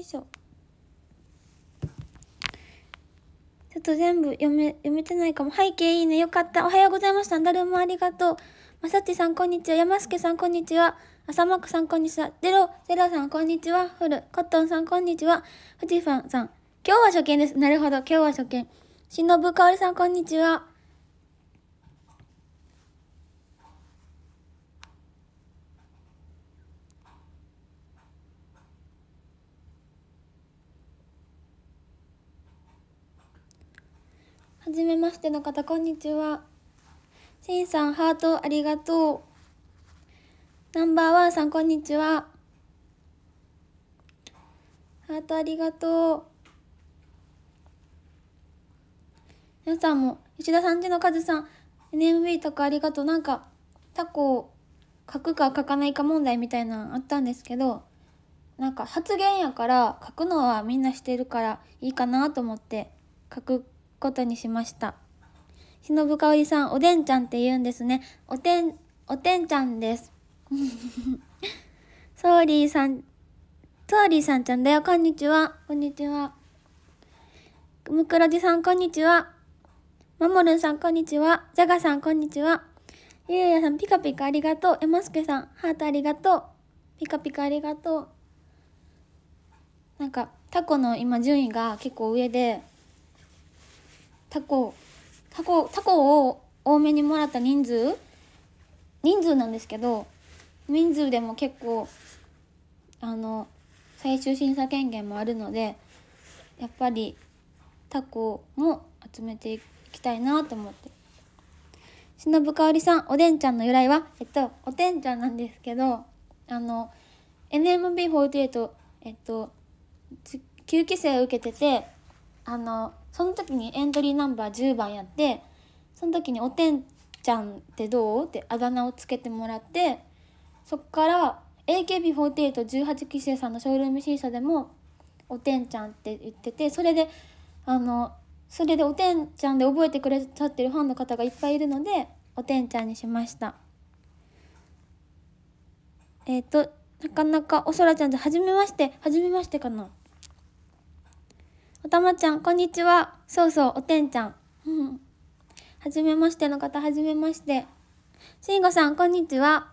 いしょちょっと全部読め、読めてないかも。背景いいね。よかった。おはようございました。誰もありがとう。まさちさん、こんにちは。山助さん、こんにちは。朝マックさん、こんにちは。ゼロ、ゼロさん、こんにちは。フル、コットンさん、こんにちは。フジファンさん。今日は初見です。なるほど。今日は初見。しのぶかおりさん、こんにちは。はじめましての方、こんにちは。しんさん、ハートありがとう。ナンバーワンさん、こんにちは。ハートありがとう。皆さんも、吉田さんちのカズさん、n m b とかありがとう。なんか、タコを書くか書かないか問題みたいなのあったんですけど、なんか発言やから書くのはみんなしてるからいいかなと思って書くことにしました。しのぶかおりさん、おでんちゃんって言うんですね。おてん、おてんちゃんです。ソーリーさん、ソーリーさんちゃんだよ。こんにちは。こんにちは。むくろじさん、こんにちは。まもるんさん、こんにちは。じゃがさん、こんにちは。ゆうやさん、ピカピカありがとう。えますけさん、ハートありがとう。ピカピカありがとう。なんか、タコの今順位が結構上で、タコタコタコを多めにもらった人数人数なんですけど人数でも結構あの最終審査権限もあるのでやっぱりタコも集めていきたいなと思って。しのぶかおりさん、おでんちゃんの由来はえっと、おでんちゃんなんですけど、あの、NMB48、えっと、9期生を受けてて、あの、その時にエントリーナンバー10番やってその時に「おてんちゃんってどう?」ってあだ名をつけてもらってそっから AKB4818 期生さんのショールーム審査でも「おてんちゃん」って言っててそれであのそれで「おてんちゃん」で覚えてくれたってるファンの方がいっぱいいるので「おてんちゃん」にしました。えっ、ー、となかなかおそらちゃんと初めまして初めましてかなおたまちゃん、こんにちは。そうそう、おてんちゃん。はじめましての方、はじめまして。しんごさん、こんにちは。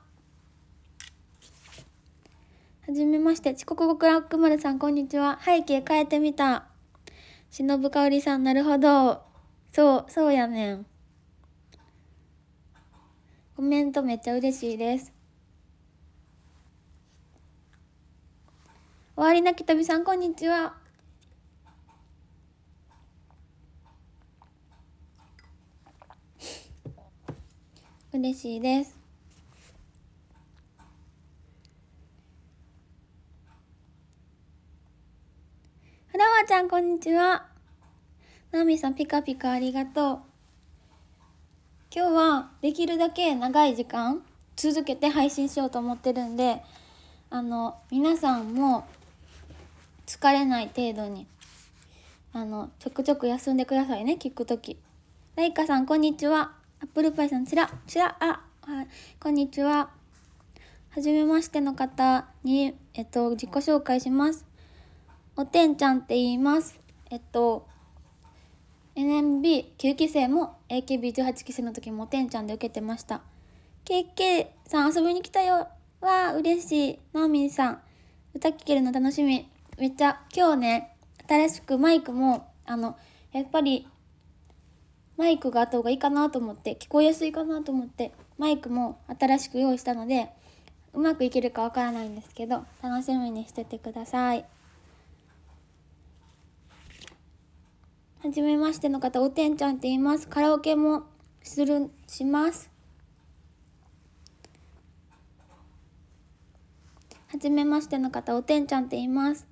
はじめまして。遅刻くまるさん、こんにちは。背景変えてみた。しのぶかおりさん、なるほど。そう、そうやねん。コメントめっちゃ嬉しいです。終わりなき旅さん、こんにちは。嬉しいです。フラワーちゃん、こんにちは。ナミさん、ピカピカありがとう。今日はできるだけ長い時間続けて配信しようと思ってるんで、あの、皆さんも疲れない程度に、あの、ちょくちょく休んでくださいね、聞くとき。ライカさん、こんにちは。アップルパイさん、ちら、ちら、あ、はい、こんにちは。はじめましての方に、えっと、自己紹介します。おてんちゃんって言います。えっと、NMB9 期生も AKB18 期生の時もおてんちゃんで受けてました。KK さん遊びに来たよ。わあ、嬉しい。のオみさん、歌聴けるの楽しみ。めっちゃ、今日ね、新しくマイクも、あの、やっぱりマイクがあった方がいいかなと思って聞こえやすいかなと思ってマイクも新しく用意したのでうまくいけるかわからないんですけど楽しみにしててください。はじめましての方おてんちゃんって言いますカラオケもするしますはじめましての方おてんちゃんって言います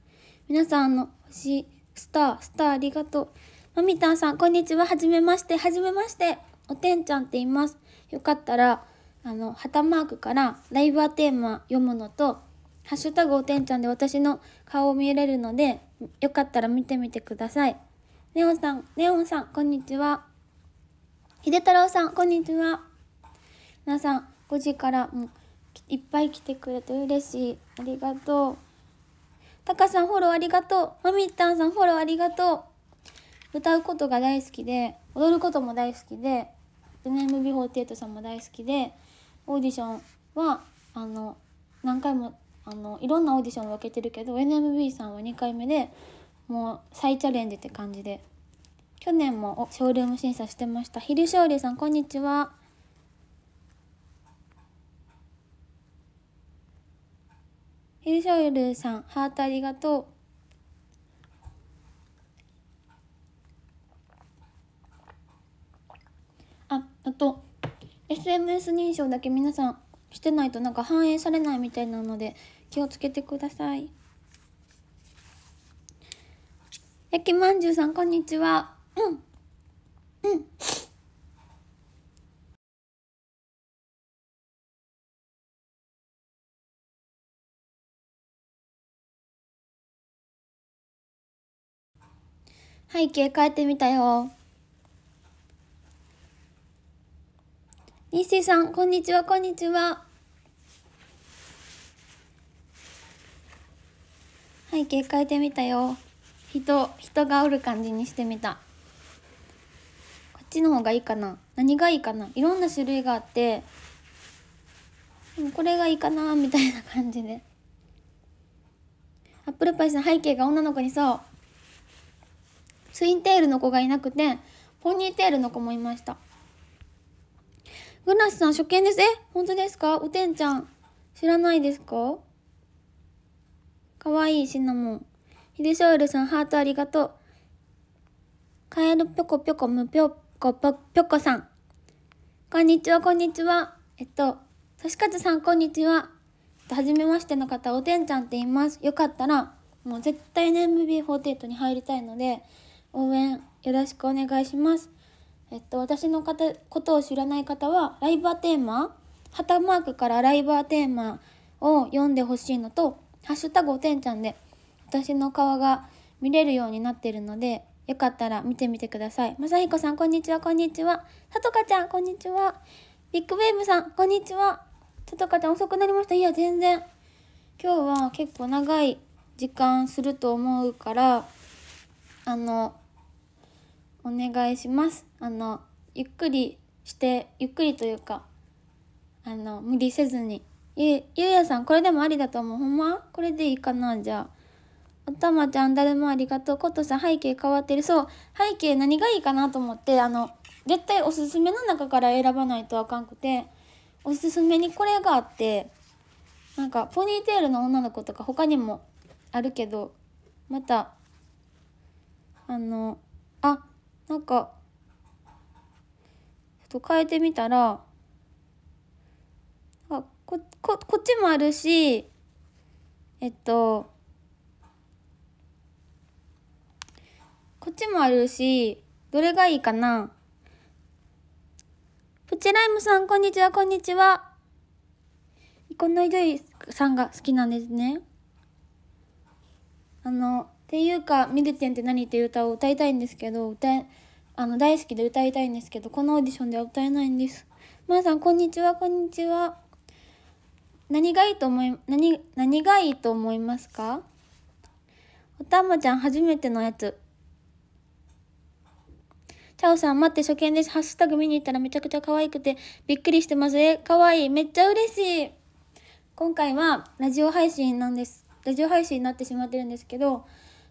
皆さんの星スタースターありがとうまみたんさん、こんにちは。はじめまして。はじめまして。おてんちゃんって言います。よかったら、あの、旗マークからライブはテーマ読むのと、ハッシュタグおてんちゃんで私の顔を見れるので、よかったら見てみてください。ネオンさん、ネオンさん、こんにちは。秀太郎さん、こんにちは。皆さん、5時からもいっぱい来てくれて嬉しい。ありがとう。タカさん、フォローありがとう。マミッタンさん、フォローありがとう。歌うことが大好きで踊ることも大好きで NMB48 さんも大好きでオーディションはあの何回もあのいろんなオーディションを分けてるけど NMB さんは2回目でもう再チャレンジって感じで去年もおショールーム審査してました昼勝利さんこんにちは昼勝利さんハートありがとうあと SMS 認証だけ皆さんしてないとなんか反映されないみたいなので気をつけてください焼きまんじゅうさんこんにちはうんうん背景変えてみたよ西さん、こんにちは、こんにちは。背景変えてみたよ。人、人がおる感じにしてみた。こっちの方がいいかな何がいいかないろんな種類があって、これがいいかなみたいな感じで。アップルパイさん、背景が女の子にそう。ツインテールの子がいなくて、ポニーテールの子もいました。グラスさん、初見です。え本当ですかおてんちゃん、知らないですかかわいいシナモン。ヒでショールさん、ハートありがとう。カエルぴょこぴょこむぴょこぴょこさん。こんにちは、こんにちは。えっと、としかつさん、こんにちは。えっと、めましての方、おてんちゃんって言います。よかったら、もう絶対ね、MB48 に入りたいので、応援よろしくお願いします。えっと、私の方ことを知らない方はライバーテーマ旗マークからライバーテーマを読んでほしいのと「ハッシュタグおてんちゃん」で私の顔が見れるようになってるのでよかったら見てみてください。まさひこさんこんにちはこんにちは。さとかちゃんこんにちは。ビッグウェーブさんこんにちは。さとかちゃん遅くなりましたいや全然。今日は結構長い時間すると思うからあのお願いしますあのゆっくりしてゆっくりというかあの無理せずにゆゆうやさんこれでもありだと思うほんまこれでいいかなじゃあおたまちゃん、誰もありがとう。コットさん、背景変わってる。そう、背景何がいいかなと思って、あの、絶対おすすめの中から選ばないとあかんくて、おすすめにこれがあって、なんか、ポニーテールの女の子とか他にもあるけど、また、あの、あ、なんかちょっと変えてみたらあこここっちもあるしえっとこっちもあるしどれがいいかなプチライムさんこんにちはこんにちはこんなひどいさんが好きなんですねあのっていうか「ミルテンって何?」っていう歌を歌いたいんですけど歌あの大好きで歌いたいんですけどこのオーディションでは歌えないんです。まー、あ、さんこんにちはこんにちは。何がいいと思い何何がいいと思いますかおたまちゃん初めてのやつ。チャオさん、待って、初見です。ハッシュタグ見に行ったらめちゃくちゃ可愛くて、びっくりしてます。え、可愛い。めっちゃ嬉しい。今回は、ラジオ配信なんです。ラジオ配信になってしまってるんですけど、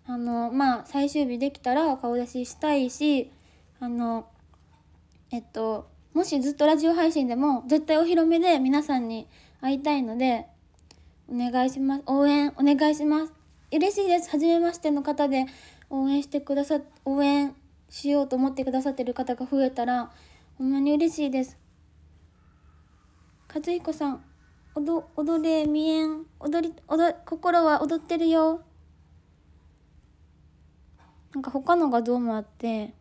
あのまあ最終日できたら顔出ししたいしあのえっともしずっとラジオ配信でも絶対お披露目で皆さんに会いたいのでお願いします応援お願いします嬉しいです初めましての方で応援してくださ応援しようと思ってくださってる方が増えたらほんまに嬉しいです和彦さん踊踊れ見えん踊り踊心は踊ってるよなんか他のがどうもあって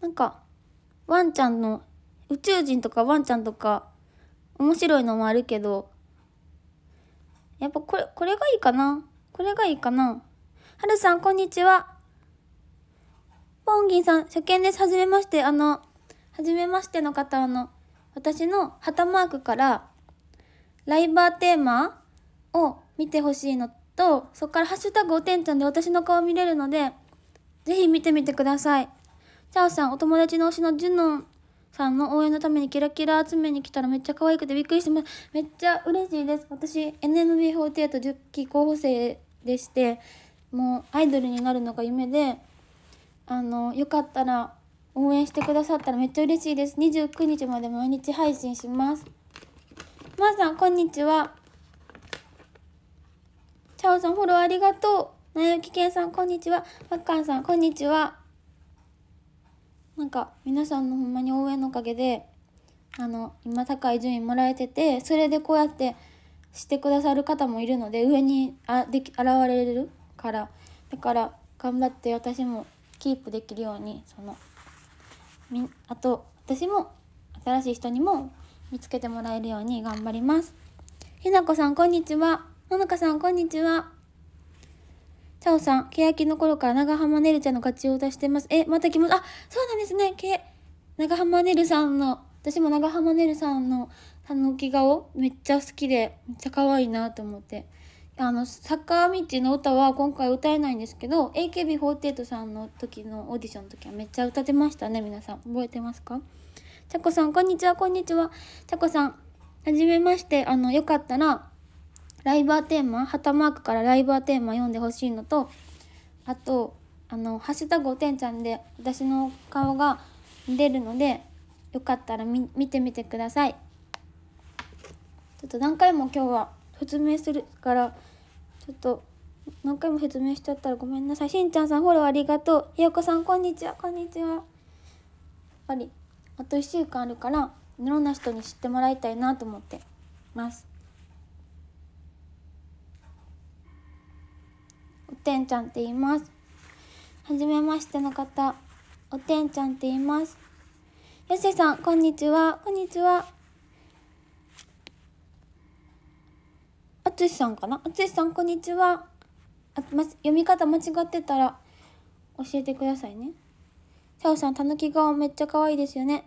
なんかワンちゃんの宇宙人とかワンちゃんとか面白いのもあるけどやっぱこれこれがいいかなこれがいいかなはるさんこんにちはポンギンさん初見ですはじめましてあのはじめましての方あの私の旗マークからライバーテーマを見てほしいのと、そこからハッシュタグおてんちゃんで私の顔見れるので、ぜひ見てみてください。チャオさん、お友達の推しのジュノンさんの応援のためにキラキラ集めに来たらめっちゃ可愛くてびっくりしてます。めっちゃ嬉しいです。私、NMB48 10期候補生でして、もうアイドルになるのが夢で、あの、よかったら応援してくださったらめっちゃ嬉しいです。29日まで毎日配信します。まー、さん、こんにちは。チャオさん、フォローありがとう。なやきけんさん、こんにちは。マッカーさん、こんにちは。なんか、皆さんのほんまに応援のおかげで、あの、今高い順位もらえてて、それでこうやってしてくださる方もいるので、上にあでき現れるから、だから、頑張って私もキープできるように、その、みあと、私も、新しい人にも見つけてもらえるように頑張ります。ひなこさん、こんにちは。もかさん、こんにちは。チャオさん、欅の頃から長浜ねるちゃんのガチを出してます。え、また気持ち、あ、そうなんですね。け長浜ねるさんの、私も長浜ねるさんのたの、き顔、めっちゃ好きで、めっちゃ可愛いなと思って。あの、サッカッ道の歌は今回歌えないんですけど、AKB48 さんの時のオーディションの時はめっちゃ歌ってましたね、皆さん。覚えてますかちゃこさん、こんにちは、こんにちは。ちゃこさん、はじめまして。あの、よかったら、ライバーテーマ旗マークからライバーテーマ読んでほしいのとあとあの「ハッシュタグおてんちゃん」で私の顔が出るのでよかったら見てみてくださいちょっと何回も今日は説明するからちょっと何回も説明しちゃったらごめんなさいしんちゃんさんフォローありがとうひよこさんこんにちはこんにちはやっぱりあと1週間あるからいろんな人に知ってもらいたいなと思ってますてんちゃんって言います。はじめましての方、おてんちゃんって言います。よしさん、こんにちは。こんにちは。あつしさんかなあつしさん、こんにちは。あま、読み方間違ってたら教えてくださいね。さおさん、たぬき顔めっちゃ可愛いですよね。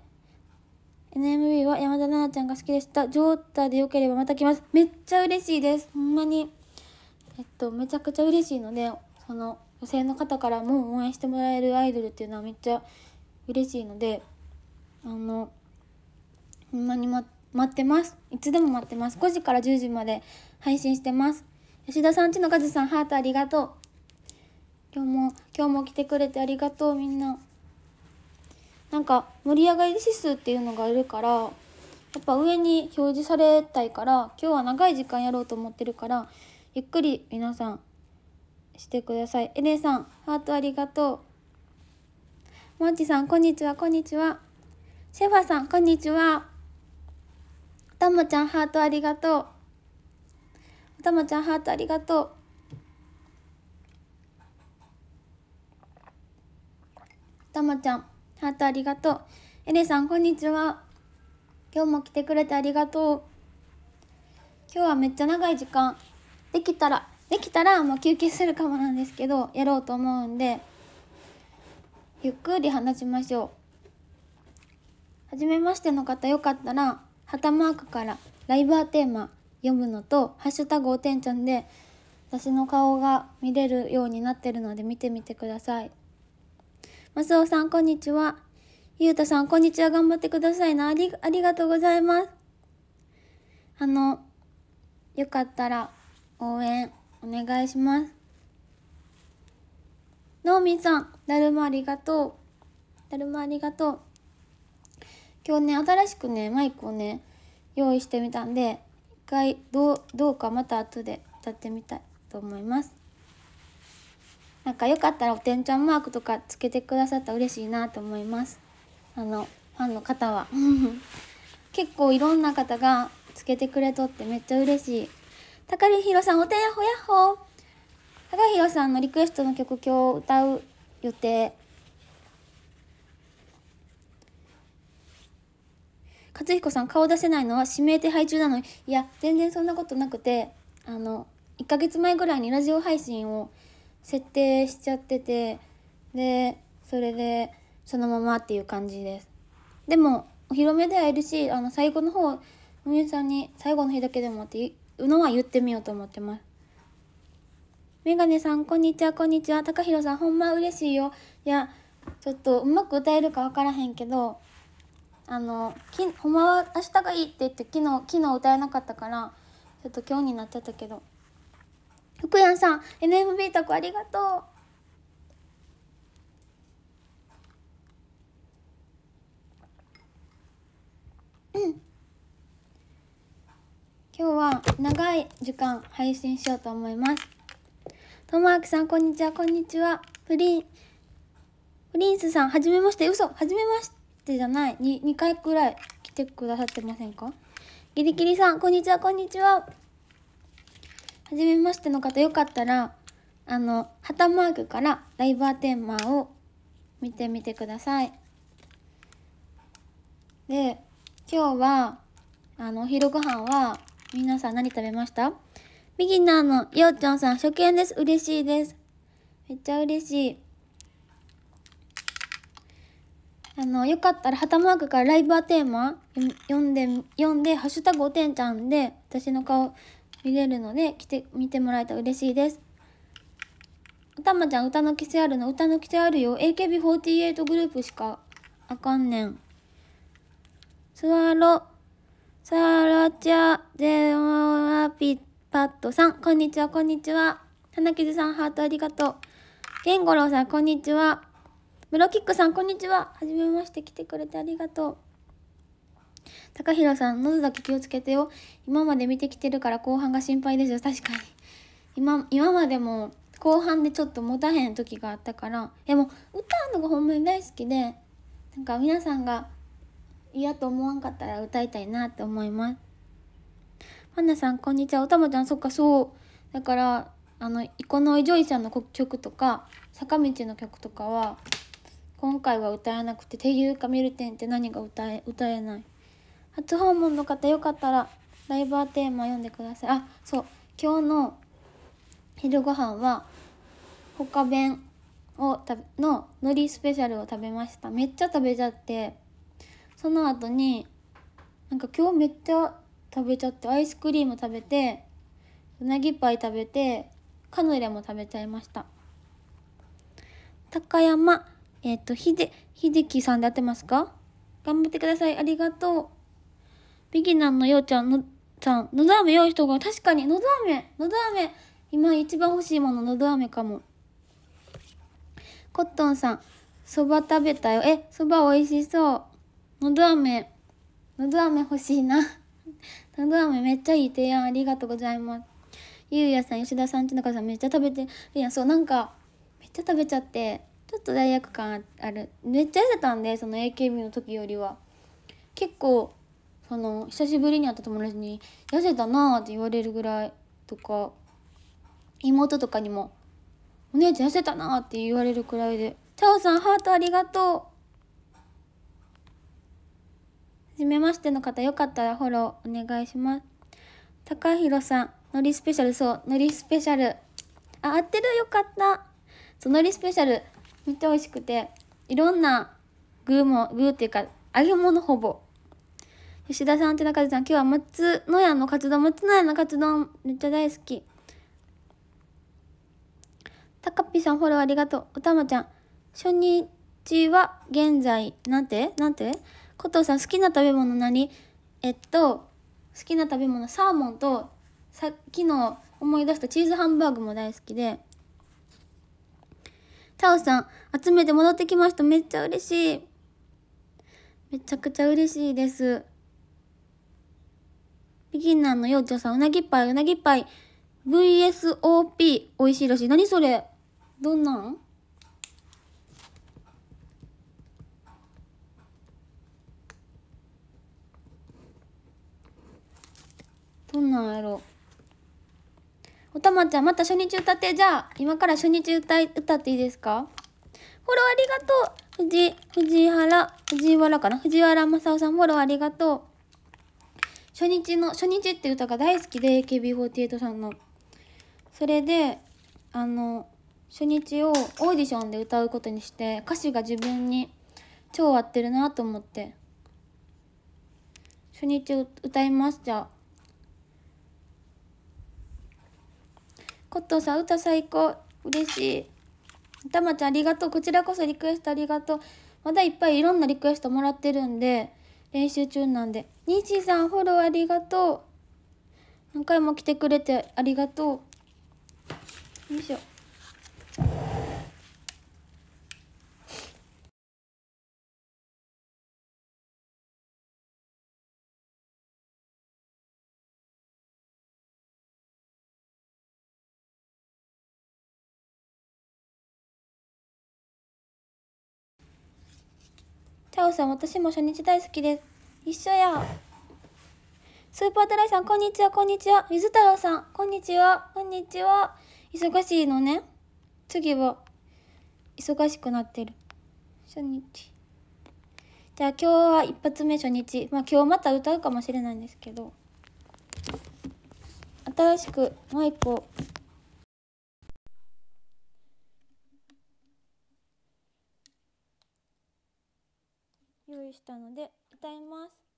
NMB は山田奈々ちゃんが好きでした。ジョータでよければまた来ます。めっちゃ嬉しいです。ほんまに。えっと、めちゃくちゃ嬉しいのでその女性の方からも応援してもらえるアイドルっていうのはめっちゃ嬉しいのであのほんまに、ま、待ってますいつでも待ってます5時から10時まで配信してます吉田さんちのかずさんハートありがとう今日も今日も来てくれてありがとうみんななんか盛り上がり指数っていうのがいるからやっぱ上に表示されたいから今日は長い時間やろうと思ってるからゆっくり皆さんしてください。エレさん、ハートありがとう。もっちさん、こんにちは、こんにちは。シェファさん、こんにちは。たまちゃん、ハートありがとう。たまちゃん、ハートありがとう。たまちゃん、ハートありがとう。エレさん、こんにちは。今日も来てくれてありがとう。今日はめっちゃ長い時間できたらできたらもう休憩するかもなんですけどやろうと思うんでゆっくり話しましょう。はじめましての方よかったら旗マークからライバーテーマ読むのと「ハッシュタグおてんちゃん」で私の顔が見れるようになってるので見てみてください。マスオさんこんにちは。ゆうたさんこんにちは頑張ってくださいなありありがとうございます。あのよかったら応援お願いします。ナオミさん、だるまありがとう。だるまありがとう。今日ね、新しくね、マイクをね、用意してみたんで、一回どう、どうかまた後で歌ってみたいと思います。なんかよかったらおてんちゃんマークとかつけてくださったら嬉しいなと思います。あの、ファンの方は。結構いろんな方がつけてくれとってめっちゃ嬉しい。高弘さん、おてやほやほ高弘さんのリクエストの曲今日歌う予定。勝彦さん、顔出せないのは指名手配中なのに、いや、全然そんなことなくて、あの、1ヶ月前ぐらいにラジオ配信を設定しちゃってて、で、それで、そのままっていう感じです。でも、お披露目ではいるし、あの、最後の方、おみゆさんに最後の日だけでもってのは言ってみようと思ってます。メガネさん、こんにちは、こんにちは。高弘さん、ほんま嬉しいよ。いや、ちょっとうまく歌えるか分からへんけど、あの、きほんまは明日がいいって言って昨日、昨日歌えなかったから、ちょっと今日になっちゃったけど。福山さん、NMB 宅ありがとう。うん。今日は長い時間配信しようと思います。ともあきさん、こんにちは、こんにちは。プリン、プリンスさん、はじめまして、嘘、はじめましてじゃない。に2回くらい来てくださってませんかギリギリさん、こんにちは、こんにちは。はじめましての方、よかったら、あの、旗マークからライバーテーマを見てみてください。で、今日は、あの、お昼ご飯は、皆さん何食べましたビギナーのようちゃんさん、初見です。嬉しいです。めっちゃ嬉しい。あの、よかったら、旗マークからライブーテーマ読んで、読んで、ハッシュタグおてんちゃんで、私の顔見れるので、来て、見てもらえたら嬉しいです。おたまちゃん、歌の規制あるの歌の規制あるよ。AKB48 グループしかあかんねん。スワロサラチャゼロラピパッさん、こんにちは、こんにちは。花傷さん、ハートありがとう。ケンゴロウさん、こんにちは。ムロキックさん、こんにちは。はじめまして、来てくれてありがとう。高弘さん、喉だけ気をつけてよ。今まで見てきてるから後半が心配ですよ。確かに。今、今までも後半でちょっと持たへん時があったから。でも、歌うのがほんまに大好きで、なんか皆さんが嫌と思わんかったら歌いたいなって思いますパンナさんこんにちはおたまちゃんそっかそうだからあのイコノイ・ジョイさんの曲とか坂道の曲とかは今回は歌えなくてていうかミルテンって何が歌え歌えない初訪問の方よかったらライバーテーマ読んでくださいあそう今日の昼ご飯は他弁をののりスペシャルを食べましためっちゃ食べちゃってその後になんか今日めっちゃ食べちゃってアイスクリーム食べてうなぎパイ食べてカヌレも食べちゃいました高山えっ、ー、とひで秀樹さんで合ってますか頑張ってくださいありがとうビギナンのようちゃんのさんのど飴用意しと確かにのど飴のど飴今一番欲しいもののど飴かもコットンさんそば食べたよえそば美味しそうのど飴のど飴欲しいなのど飴めっちゃいい提案ありがとうございますゆうやさん吉田さんちのかさんめっちゃ食べてるやんそうなんかめっちゃ食べちゃってちょっと罪悪感あるめっちゃ痩せたんでその AKB の時よりは結構その久しぶりに会った友達に「痩せたな」って言われるぐらいとか妹とかにも「お姉ちゃん痩せたな」って言われるくらいで「チャオさんハートありがとう」めましての方、よかったらフォローお願いします。高弘さん、のりスペシャル、そう、のりスペシャル。あ、合ってるよかった。そのりスペシャル、見ておいしくて、いろんな具も、具っていうか、揚げ物ほぼ。吉田さん、手中さん、今日は松の屋のカツ丼、松の屋のカツ丼、めっちゃ大好き。たかぴさん、フォローありがとう。おたまちゃん、初日は現在、なんてなんてコトーさん好きな食べ物何えっと好きな食べ物サーモンとさっきの思い出したチーズハンバーグも大好きでタオさん集めて戻ってきましためっちゃ嬉しいめちゃくちゃ嬉しいですビギナーのようちょさんうなぎっぱいうなぎっぱい VSOP 美味しいらしい何それどんなんどんなんやろおたまちゃんまた初日歌ってじゃあ今から初日歌い歌っていいですかフォローありがとう藤藤原藤原かな藤原正雄さんフォローありがとう初日の「初日」って歌が大好きで AKB48 さんのそれであの初日をオーディションで歌うことにして歌詞が自分に超合ってるなと思って初日歌いますじゃあコットンさん、歌最高。嬉しい。たまちゃん、ありがとう。こちらこそリクエストありがとう。まだいっぱいいろんなリクエストもらってるんで、練習中なんで。ニチさん、フォローありがとう。何回も来てくれてありがとう。よいしょ。タオさん、私も初日大好きです。一緒や。スーパードライさん、こんにちは、こんにちは。水太郎さん、こんにちは、こんにちは。忙しいのね。次は、忙しくなってる。初日。じゃあ今日は一発目初日。まあ今日また歌うかもしれないんですけど。新しくマイクを用意したので歌います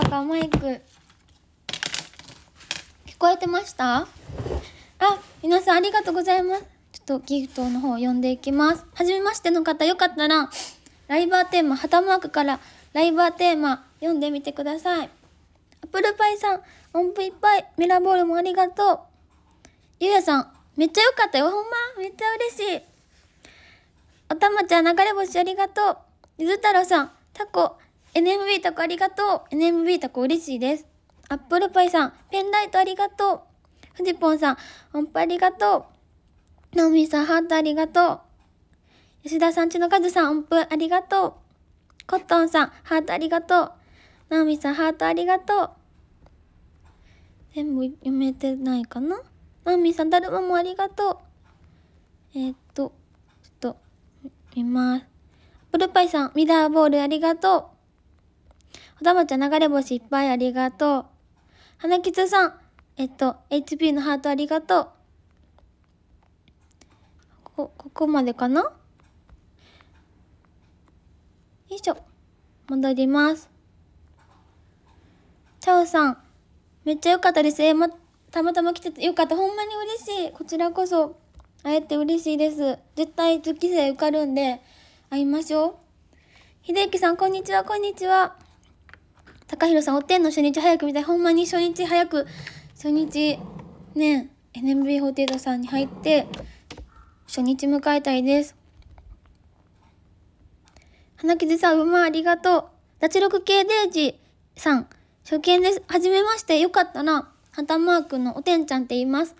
たかマイク聞こえてましたあ皆さんありがとうございますちょっとギフトの方読んでいきますはじめましての方よかったらライバーテーマ旗マークからライバーテーマ読んでみてくださいアップルパイさん音符いっぱいミラーボールもありがとうゆうやさんめっちゃ良かったよほんまめっちゃ嬉しいおたまちゃん流れ星ありがとうゆず太郎さんタコ NMB タコありがとう。NMB タコ嬉しいです。アップルパイさん、ペンライトありがとう。フジポンさん、音符ありがとう。ナオミさん、ハートありがとう。吉田さん、ちのかずさん、音符ありがとう。コットンさん、ハートありがとう。ナオミさん、ハートありがとう。全部読めてないかなナオミさん、だるまもありがとう。えー、っと、ちょっと、見ます。プルパイさん、ミラーボールありがとう。ほだまちゃん流れ星いっぱいありがとう。花吉さん、えっと、HP のハートありがとう。こ、ここまでかなよいしょ。戻ります。チャオさん、めっちゃ良かったです。えー、ま、たまたま来ててよかった。ほんまに嬉しい。こちらこそ、会えて嬉しいです。絶対、月生受かるんで、会いましょう。秀幸さん、こんにちは、こんにちは。高弘さん、おってんの初日早く見たい。ほんまに初日早く、初日、ね、NMB48 さんに入って、初日迎えたいです。花傷さん、馬ありがとう。脱力系デイジさん、初見です。はじめまして。よかったら、ハタマークのおてんちゃんって言います。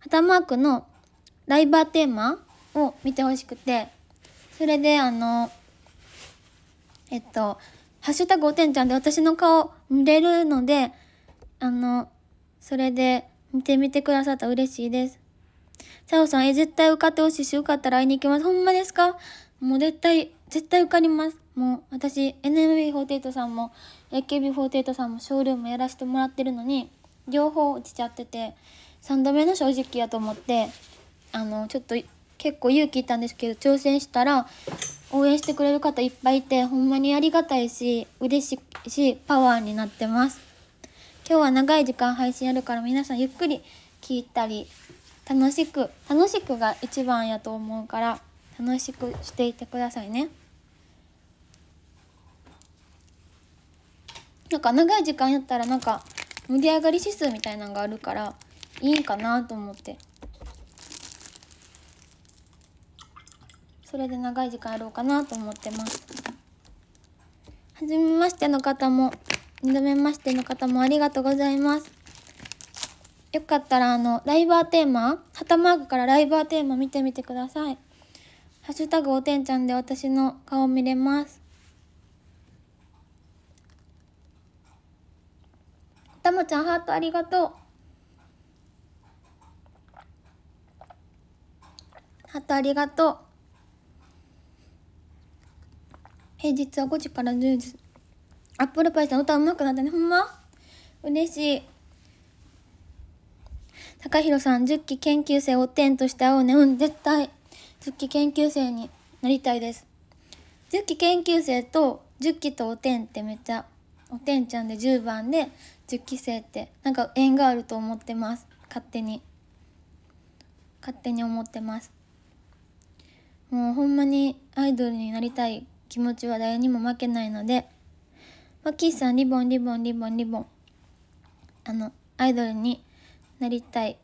ハタマークのライバーテーマを見てほしくて、それで、あの、えっと、ハッシュタグおてんちゃんで私の顔見れるので、あの、それで見てみてくださったら嬉しいです。さオさん、え、絶対受かってほしいし、受かったら会いに行きます。ほんまですかもう絶対、絶対受かります。もう私、NMB48 さんも、AKB48 さんも、ショールームやらせてもらってるのに、両方落ちちゃってて、3度目の正直やと思って、あの、ちょっと結構勇気いったんですけど、挑戦したら、応援してくれる方いっぱいいてほんまにありがたいし嬉しいしパワーになってます今日は長い時間配信やるから皆さんゆっくり聞いたり楽しく楽しくが一番やと思うから楽しくしていてくださいねなんか長い時間やったらなんか盛り上がり指数みたいなのがあるからいいんかなと思ってそれで長い時間やろうかなと思ってます初めましての方も二度目ましての方もありがとうございますよかったらあのライバーテーマハタマークからライバーテーマ見てみてくださいハッシュタグおてんちゃんで私の顔見れますたまちゃんハートありがとうハートありがとう平日は5時から10時アップルパイさん歌うまくなったねほんま嬉しい高弘さん10期研究生をてんとして会おうねうん絶対10期研究生になりたいです10期研究生と10期とおてんってめっちゃおてんちゃんで10番で10期生ってなんか縁があると思ってます勝手に勝手に思ってますもうほんまにアイドルになりたい気持ちは誰にも負けないのでマッキーさんリボンリボンリボンリボンあのアイドルになりたい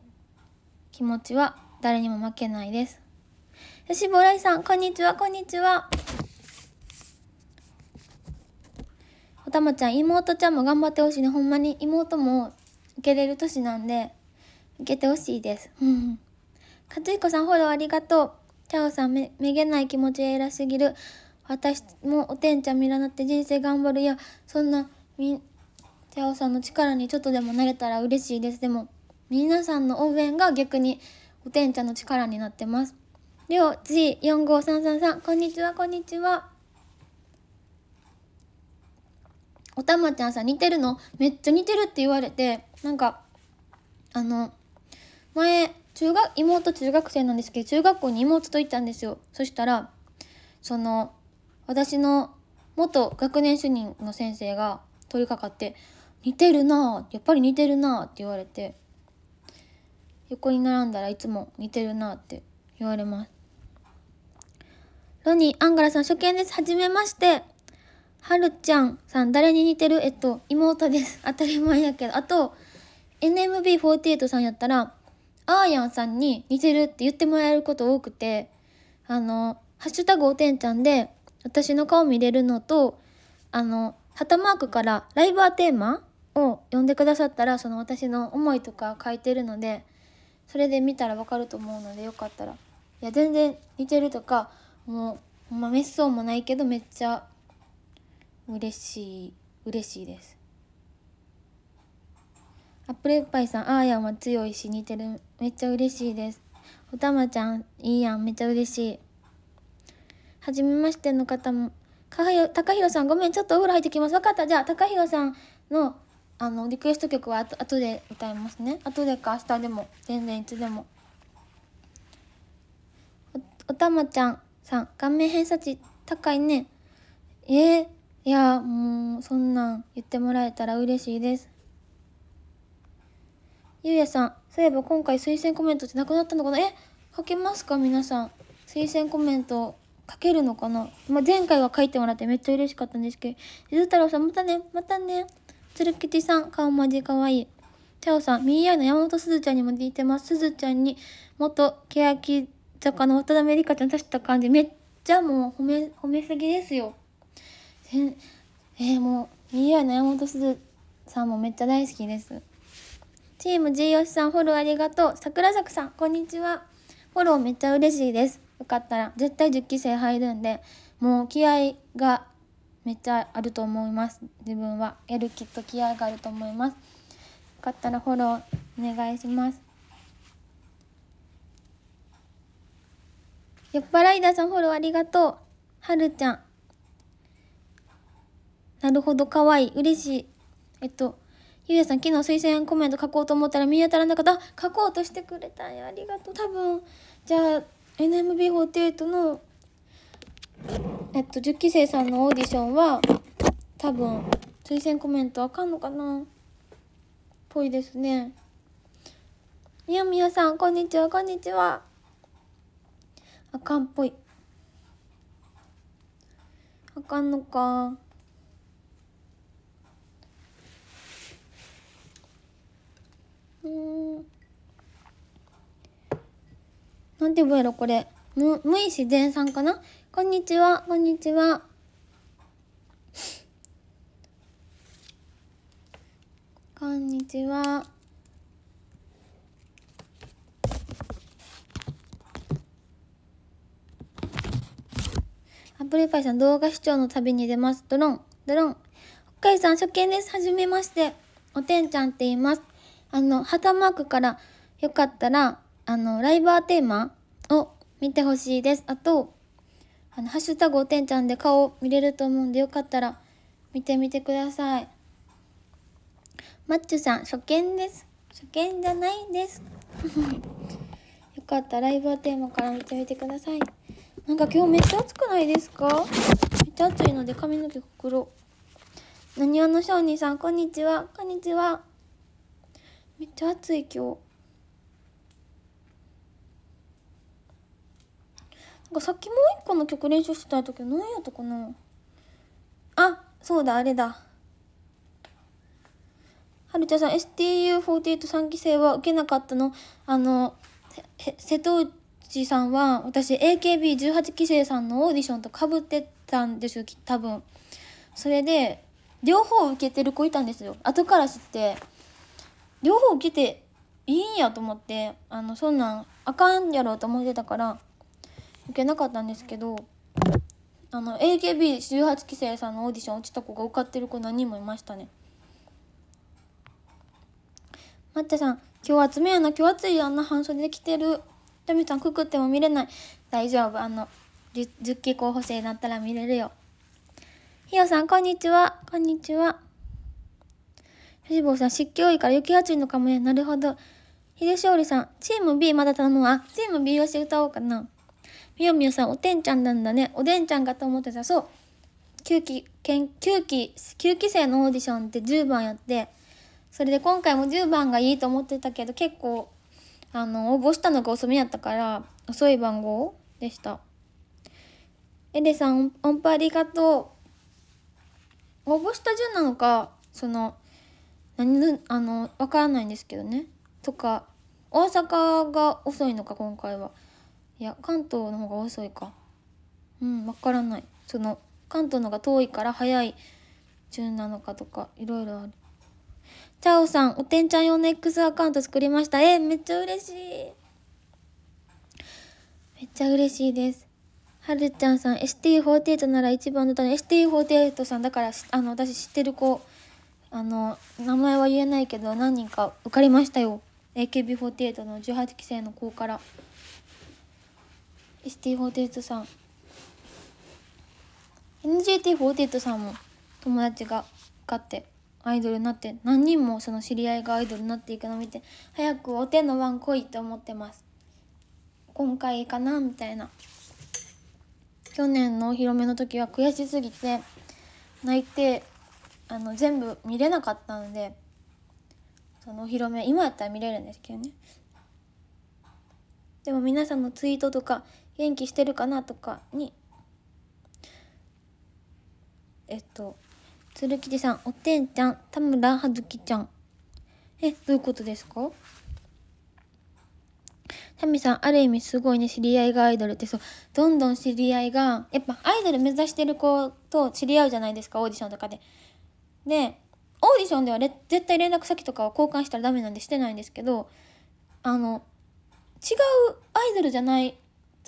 気持ちは誰にも負けないです吉坊来さんこんにちはこんにちはおたまちゃん妹ちゃんも頑張ってほしいねほんまに妹も受けれる年なんで受けてほしいです勝彦さんフォローありがとうチャオさんめめげない気持ちえらすぎる私もおてんちゃん見らなって人生頑張るよそんなみんちゃおさんの力にちょっとでもなれたら嬉しいですでも皆さんの応援が逆におてんちゃんの力になってますりょう G45333 こんにちはこんにちはおたまちゃんさん似てるのめっちゃ似てるって言われてなんかあの前中学妹中学生なんですけど中学校に妹と行ったんですよそしたらその私の元学年主任の先生が通りかかって「似てるなやっぱり似てるな」って言われて横に並んだらいつも似てるなって言われます。ロニー、アンガラさん初見です。はじめまして。はるちゃんさん、誰に似てるえっと、妹です。当たり前やけど。あと、NMB48 さんやったら、あーやんさんに似てるって言ってもらえること多くて、あの、ハッシュタグおてんちゃんで、私の顔見れるのとあの旗マークからライバーテーマを呼んでくださったらその私の思いとか書いてるのでそれで見たらわかると思うのでよかったらいや全然似てるとかもうまめしそうもないけどめっちゃ嬉しい嬉しいですアップルパイさんあーやんは強いし似てるめっちゃ嬉しいですおたまちゃんいいやんめっちゃ嬉しい初めましての方も。かはよ、たかひろさん、ごめん、ちょっとお風呂入ってきます。わかった。じゃあ、ひろさんの、あの、リクエスト曲は後後で歌いますね。後でか、明日でも、全然いつでも。お、おたまちゃんさん、顔面偏差値高いね。ええー、いや、もう、そんなん言ってもらえたら嬉しいです。ゆうやさん、そういえば今回推薦コメントってなくなったのかなえ書けますか皆さん。推薦コメント書けるのかな、まあ、前回は書いてもらってめっちゃ嬉しかったんですけど、ゆず太郎さん、またね、またね。鶴吉さん、顔文字かわいい。チャオさん、ミーアイの山本すずちゃんにも似てます。すずちゃんに、元、欅坂の渡辺梨花ちゃん出した感じ、めっちゃもう褒め、褒めすぎですよ。ええー、もう、ミーアイの山本すずさんもめっちゃ大好きです。チーム G よしさん、フォローありがとう。桜咲さん、こんにちは。フォローめっちゃ嬉しいです。よかったら絶対10期生入るんでもう気合がめっちゃあると思います自分はやるきっと気合があると思いますよかったらフォローお願いします酔っ払いださんフォローありがとうはるちゃんなるほどかわいい嬉しいえっとゆうやさん昨日推薦コメント書こうと思ったら見当たらなかった書こうとしてくれたんやありがとう多分じゃあ NMB48 の、えっと、10期生さんのオーディションは多分推薦コメントあかんのかなぽいですね。みやみやさん、こんにちは、こんにちは。あかんっぽい。あかんのか。うん。なんて呼ぶろ、これ。む、無意志善さんかなこんにちは、こんにちは。こんにちは。アプリパイさん、動画視聴の旅に出ます。ドロン、ドロン。北海さん、初見です。はじめまして。おてんちゃんって言います。あの、旗マークから、よかったら、あの、ライバーテーマを見てほしいです。あと、あの、ハッシュタグおてんちゃんで顔見れると思うんで、よかったら見てみてください。マッチュさん、初見です。初見じゃないです。よかったらライバーテーマから見てみてください。なんか今日めっちゃ暑くないですかめっちゃ暑いので髪の毛黒。なにわの商人さん、こんにちは。こんにちは。めっちゃ暑い今日。なんかさっきもう一個の曲練習してた時何やったかなあそうだあれだはるちゃんさん STU483 期生は受けなかったのあの瀬戸内さんは私 AKB18 期生さんのオーディションとかぶってたんですよ多分それで両方受けてる子いたんですよ後から知って両方受けていいんやと思ってあのそんなんあかんやろうと思ってたから受けなかったんですけどあの AKB18 期生さんのオーディション落ちた子が受かってる子何人もいましたね。マッテさん、今日暑めやな、今日暑いあんな半袖で着てる。ダミさん、くくっても見れない。大丈夫、あの、10期候補生になったら見れるよ。ひよさん、こんにちは。こんにちは。藤坊さん、湿気多いから雪暑いのかもね。なるほど。秀勝利さん、チーム B まだ頼むわ。チーム B をして歌おうかな。みよみよさん、おてんちゃんなんだね。おでんちゃんかと思ってた。そう。9期、9期、9期生のオーディションって10番やって、それで今回も10番がいいと思ってたけど、結構、あの、応募したのが遅めやったから、遅い番号でした。エレさん、音符ありがとう。応募した順なのか、その、何の、あの、わからないんですけどね。とか、大阪が遅いのか、今回は。いや関東の方が遅いかうん分からないその関東のが遠いから早い順なのかとかいろいろあるチャオさんおてんちゃん用の X アカウント作りましたえめっちゃ嬉しいめっちゃ嬉しいですはるちゃんさん ST48 なら1番の歌の ST48 さんだからあの私知ってる子あの名前は言えないけど何人か受かりましたよ AKB48 の18期生の子から。ST48 さん n j t 4 8さんも友達が受かってアイドルになって何人もその知り合いがアイドルになっていくのを見て早くお手の番来いと思ってます今回かなみたいな去年のお披露目の時は悔しすぎて泣いてあの全部見れなかったのでそのお披露目今やったら見れるんですけどねでも皆さんのツイートとか元気してるかなとかにえっと鶴吉さんおてんちゃん田村葉月ちゃんえどういうことですかタミさんある意味すごいね知り合いがアイドルってそうどんどん知り合いがやっぱアイドル目指してる子と知り合うじゃないですかオーディションとかで。でオーディションでは絶対連絡先とかは交換したらダメなんでしてないんですけどあの違うアイドルじゃない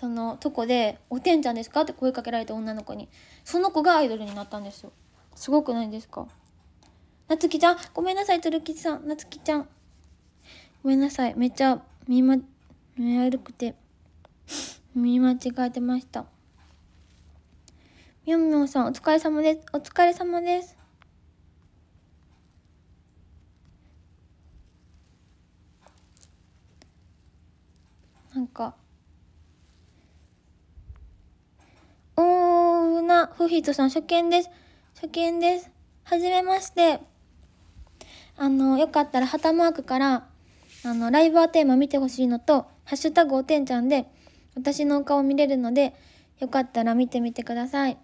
そのとこで「おてんちゃんですか?」って声かけられた女の子にその子がアイドルになったんですよすごくないですかなつきちゃんごめんなさい鶴吉さんなつきちゃんごめんなさいめっちゃ見ま見悪くて見間違えてましたみょんみょんさんお疲れ様ですお疲れ様ですなんかおな、ふひとさん、初見です。初見です。はじめまして。あの、よかったら、旗マークから、あの、ライブはテーマ見てほしいのと、ハッシュタグおてんちゃんで、私の顔見れるので、よかったら見てみてください。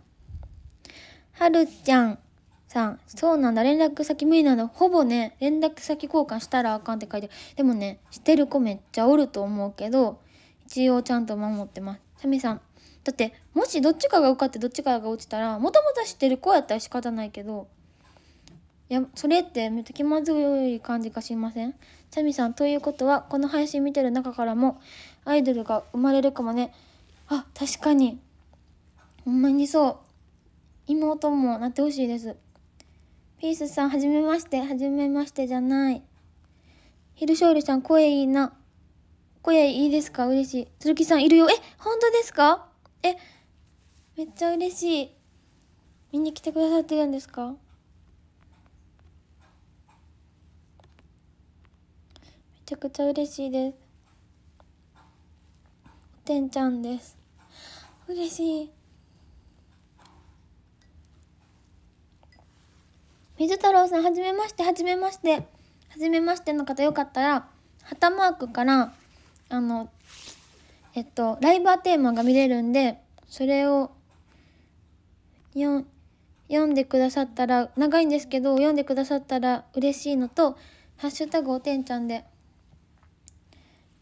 はるちゃんさん、そうなんだ、連絡先無理なんだ。ほぼね、連絡先交換したらあかんって書いてる。でもね、してる子めっちゃおると思うけど、一応ちゃんと守ってます。サミさん、だってもしどっちかが受かってどっちかが落ちたらもともと知ってる子やったら仕方ないけどいやそれってめっちゃ気まずい感じがしませんチャミさんということはこの配信見てる中からもアイドルが生まれるかもねあ確かにほんまにそう妹もなってほしいですピースさんはじめましてはじめましてじゃないヒルショールさん声いいな声いいですか嬉しい。鶴木さんいるよ。え、本当ですかえめっちゃ嬉しい見に来てくださってるんですかめちゃくちゃ嬉しいですおてんちゃんです嬉しい水太郎さんはじめましてはじめましてはじめましての方よかったら旗マークからあのえっと、ライバーテーマが見れるんで、それを読んでくださったら、長いんですけど、読んでくださったら嬉しいのと、ハッシュタグおてんちゃんで、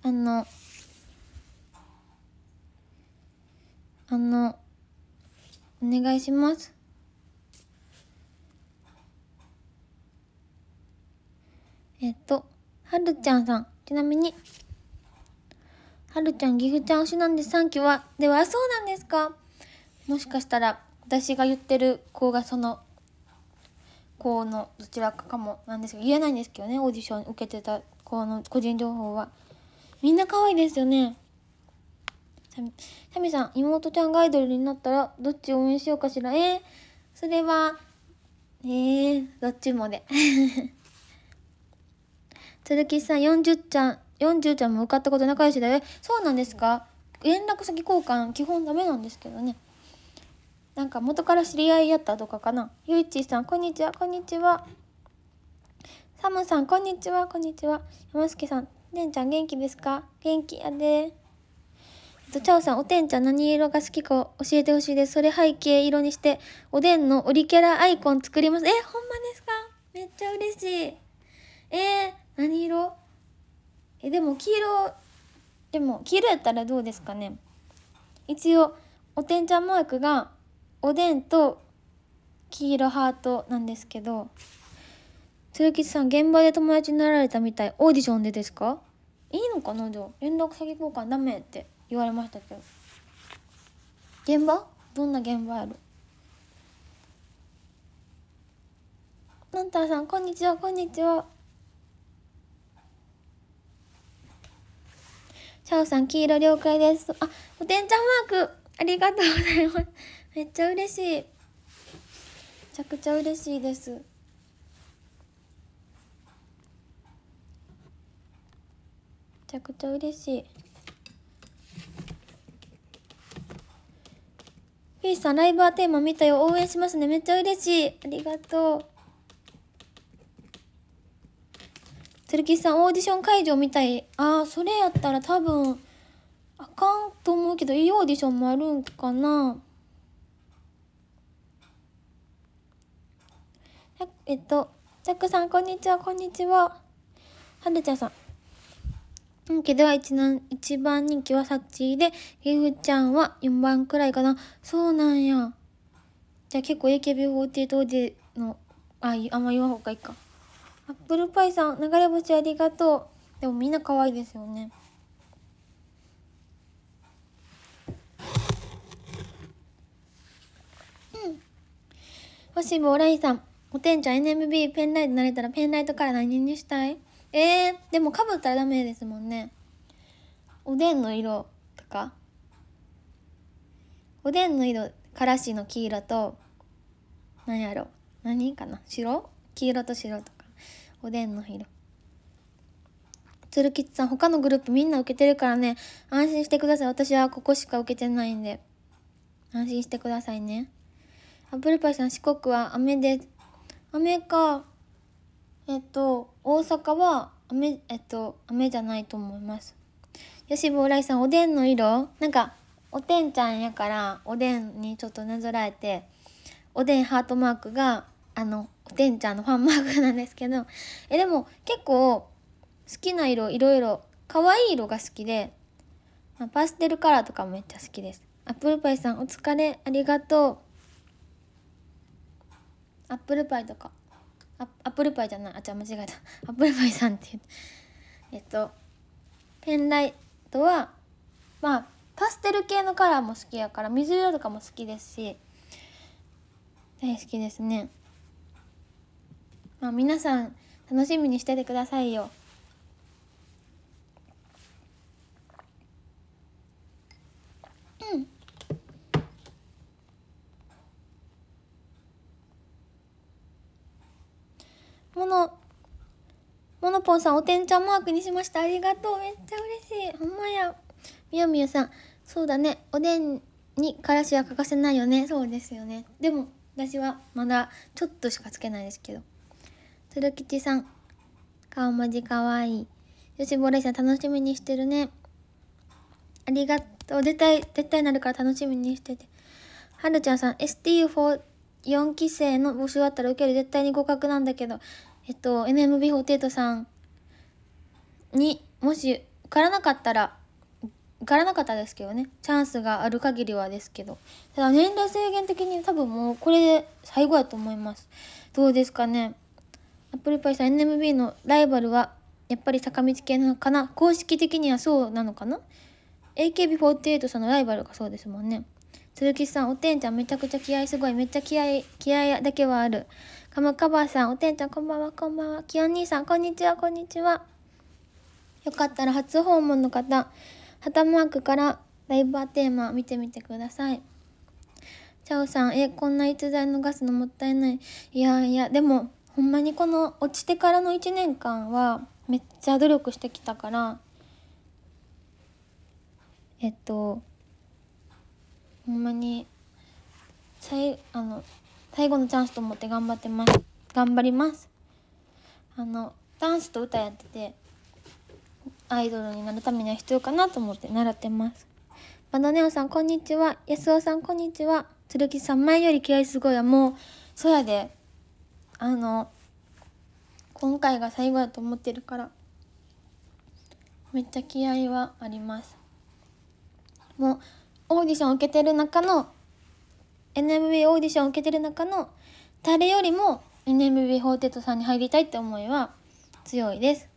あの、あの、お願いします。えっと、はるちゃんさん。ちなみに、はるちゃん、ぎふちゃん推しなんで3期は。では、そうなんですかもしかしたら、私が言ってる子がその、子のどちらかかもなんですけど、言えないんですけどね、オーディション受けてた子の個人情報は。みんな可愛いですよね。サミさん、妹ちゃんがアイドルになったら、どっち応援しようかしら。えー、それは、えー、どっちもで。鈴木さん、40ちゃん、40ちゃんも受かったこと仲良しだよ。そうなんですか連絡先交換基本ダメなんですけどね。なんか元から知り合いやったとかかな。ゆいちさん、こんにちは、こんにちは。サムさん、こんにちは、こんにちは。山助さん、てんちゃん元気ですか元気やでと、チャオさん、おてんちゃん何色が好きか教えてほしいです。それ背景色にして、おでんのオリキャラアイコン作ります。え、ほんまですかめっちゃ嬉しい。えー、何色えでも黄色でも黄色やったらどうですかね一応おてんちゃんマークがおでんと黄色ハートなんですけど鶴吉さん現場で友達になられたみたいオーディションでですかいいのかなじゃあ連絡先交換ダメって言われましたけど現場どんな現場あるのンターさんこんにちはこんにちはシャオさん、黄色了解です。あ、おてんちゃんマーク、ありがとうございます。めっちゃ嬉しい。めちゃくちゃ嬉しいです。めちゃくちゃ嬉しい。フィーさん、ライブはテーマ見たよ。応援しますね。めっちゃ嬉しい。ありがとう。鶴吉さん、オーディション会場みたい。ああ、それやったら多分、あかんと思うけど、いいオーディションもあるんかな。えっと、ザックさん、こんにちは、こんにちは。はるちゃんさん。本家では一番一番人気はサッチーで、ギフちゃんは4番くらいかな。そうなんや。じゃあ結構 AKB48 の、あ、あんま言わんほうがいいか。アップルパイさん、流れ星ありがとう。でもみんな可愛いですよね。うん。星もライさん、おてんちゃん NMB ペンライト慣れたらペンライトから何にしたいえー、でもかぶったらダメですもんね。おでんの色とか。おでんの色、からしの黄色と、何やろ。何かな白黄色と白と。おでんの昼鶴吉さん他のグループみんな受けてるからね安心してください私はここしか受けてないんで安心してくださいねアップルパイさん四国は雨で雨かえっと大阪は雨えっと雨じゃないと思います吉坊来さんおでんの色なんかおてんちゃんやからおでんにちょっとなぞらえておでんハートマークがあのおてんちゃんのファンマークなんですけど えでも結構好きな色いろいろ可愛い色が好きでパステルカラーとかもめっちゃ好きですアップルパイさんお疲れありがとうアップルパイとかアップルパイじゃないあじゃ間違えた アップルパイさんっていうえっとペンライトはまあパステル系のカラーも好きやから水色とかも好きですし大好きですねまあ、皆さん楽しみにしててくださいよ。うん。ものモノポンさんおてんちゃんマークにしましたありがとうめっちゃ嬉しいほんまやみやみやさんそうだねおでんにからしは欠かせないよねそうですよねでも私はまだちょっとしかつけないですけど鶴吉さん。顔文字かわいい。よしぼれさん楽しみにしてるね。ありがとう。絶対、絶対なるから楽しみにしてて。はるちゃんさん、STU4 期生の募集あったら受ける。絶対に合格なんだけど。えっと、NMB48 さんに、もし受からなかったら、受からなかったですけどね。チャンスがある限りはですけど。ただ、年齢制限的に多分もうこれで最後やと思います。どうですかね。アップルパイさん NMB のライバルはやっぱり坂道系なのかな公式的にはそうなのかな AKB48 さんのライバルがそうですもんね鈴木さんおてんちゃんめちゃくちゃ気合すごいめっちゃ気合気合だけはあるカムカバーさんおてんちゃんこんばんはこんばんはきよん兄さんこんにちはこんにちはよかったら初訪問の方旗マークからライバーテーマ見てみてくださいチャオさんえこんな逸材のガスのもったいないいやいやでもほんまにこの落ちてからの1年間はめっちゃ努力してきたからえっとほんまに最あの最後のチャンスと思って頑張ってます頑張りますあのダンスと歌やっててアイドルになるためには必要かなと思って習ってますバナネオさんこんにちは安尾さんこんにちは鶴木さん前より気合すごいやもうそやであの今回が最後だと思ってるからめっちゃ気合はありますもうオーディション受けてる中の NMB オーディション受けてる中の誰よりも NMB48 さんに入りたいって思いは強いです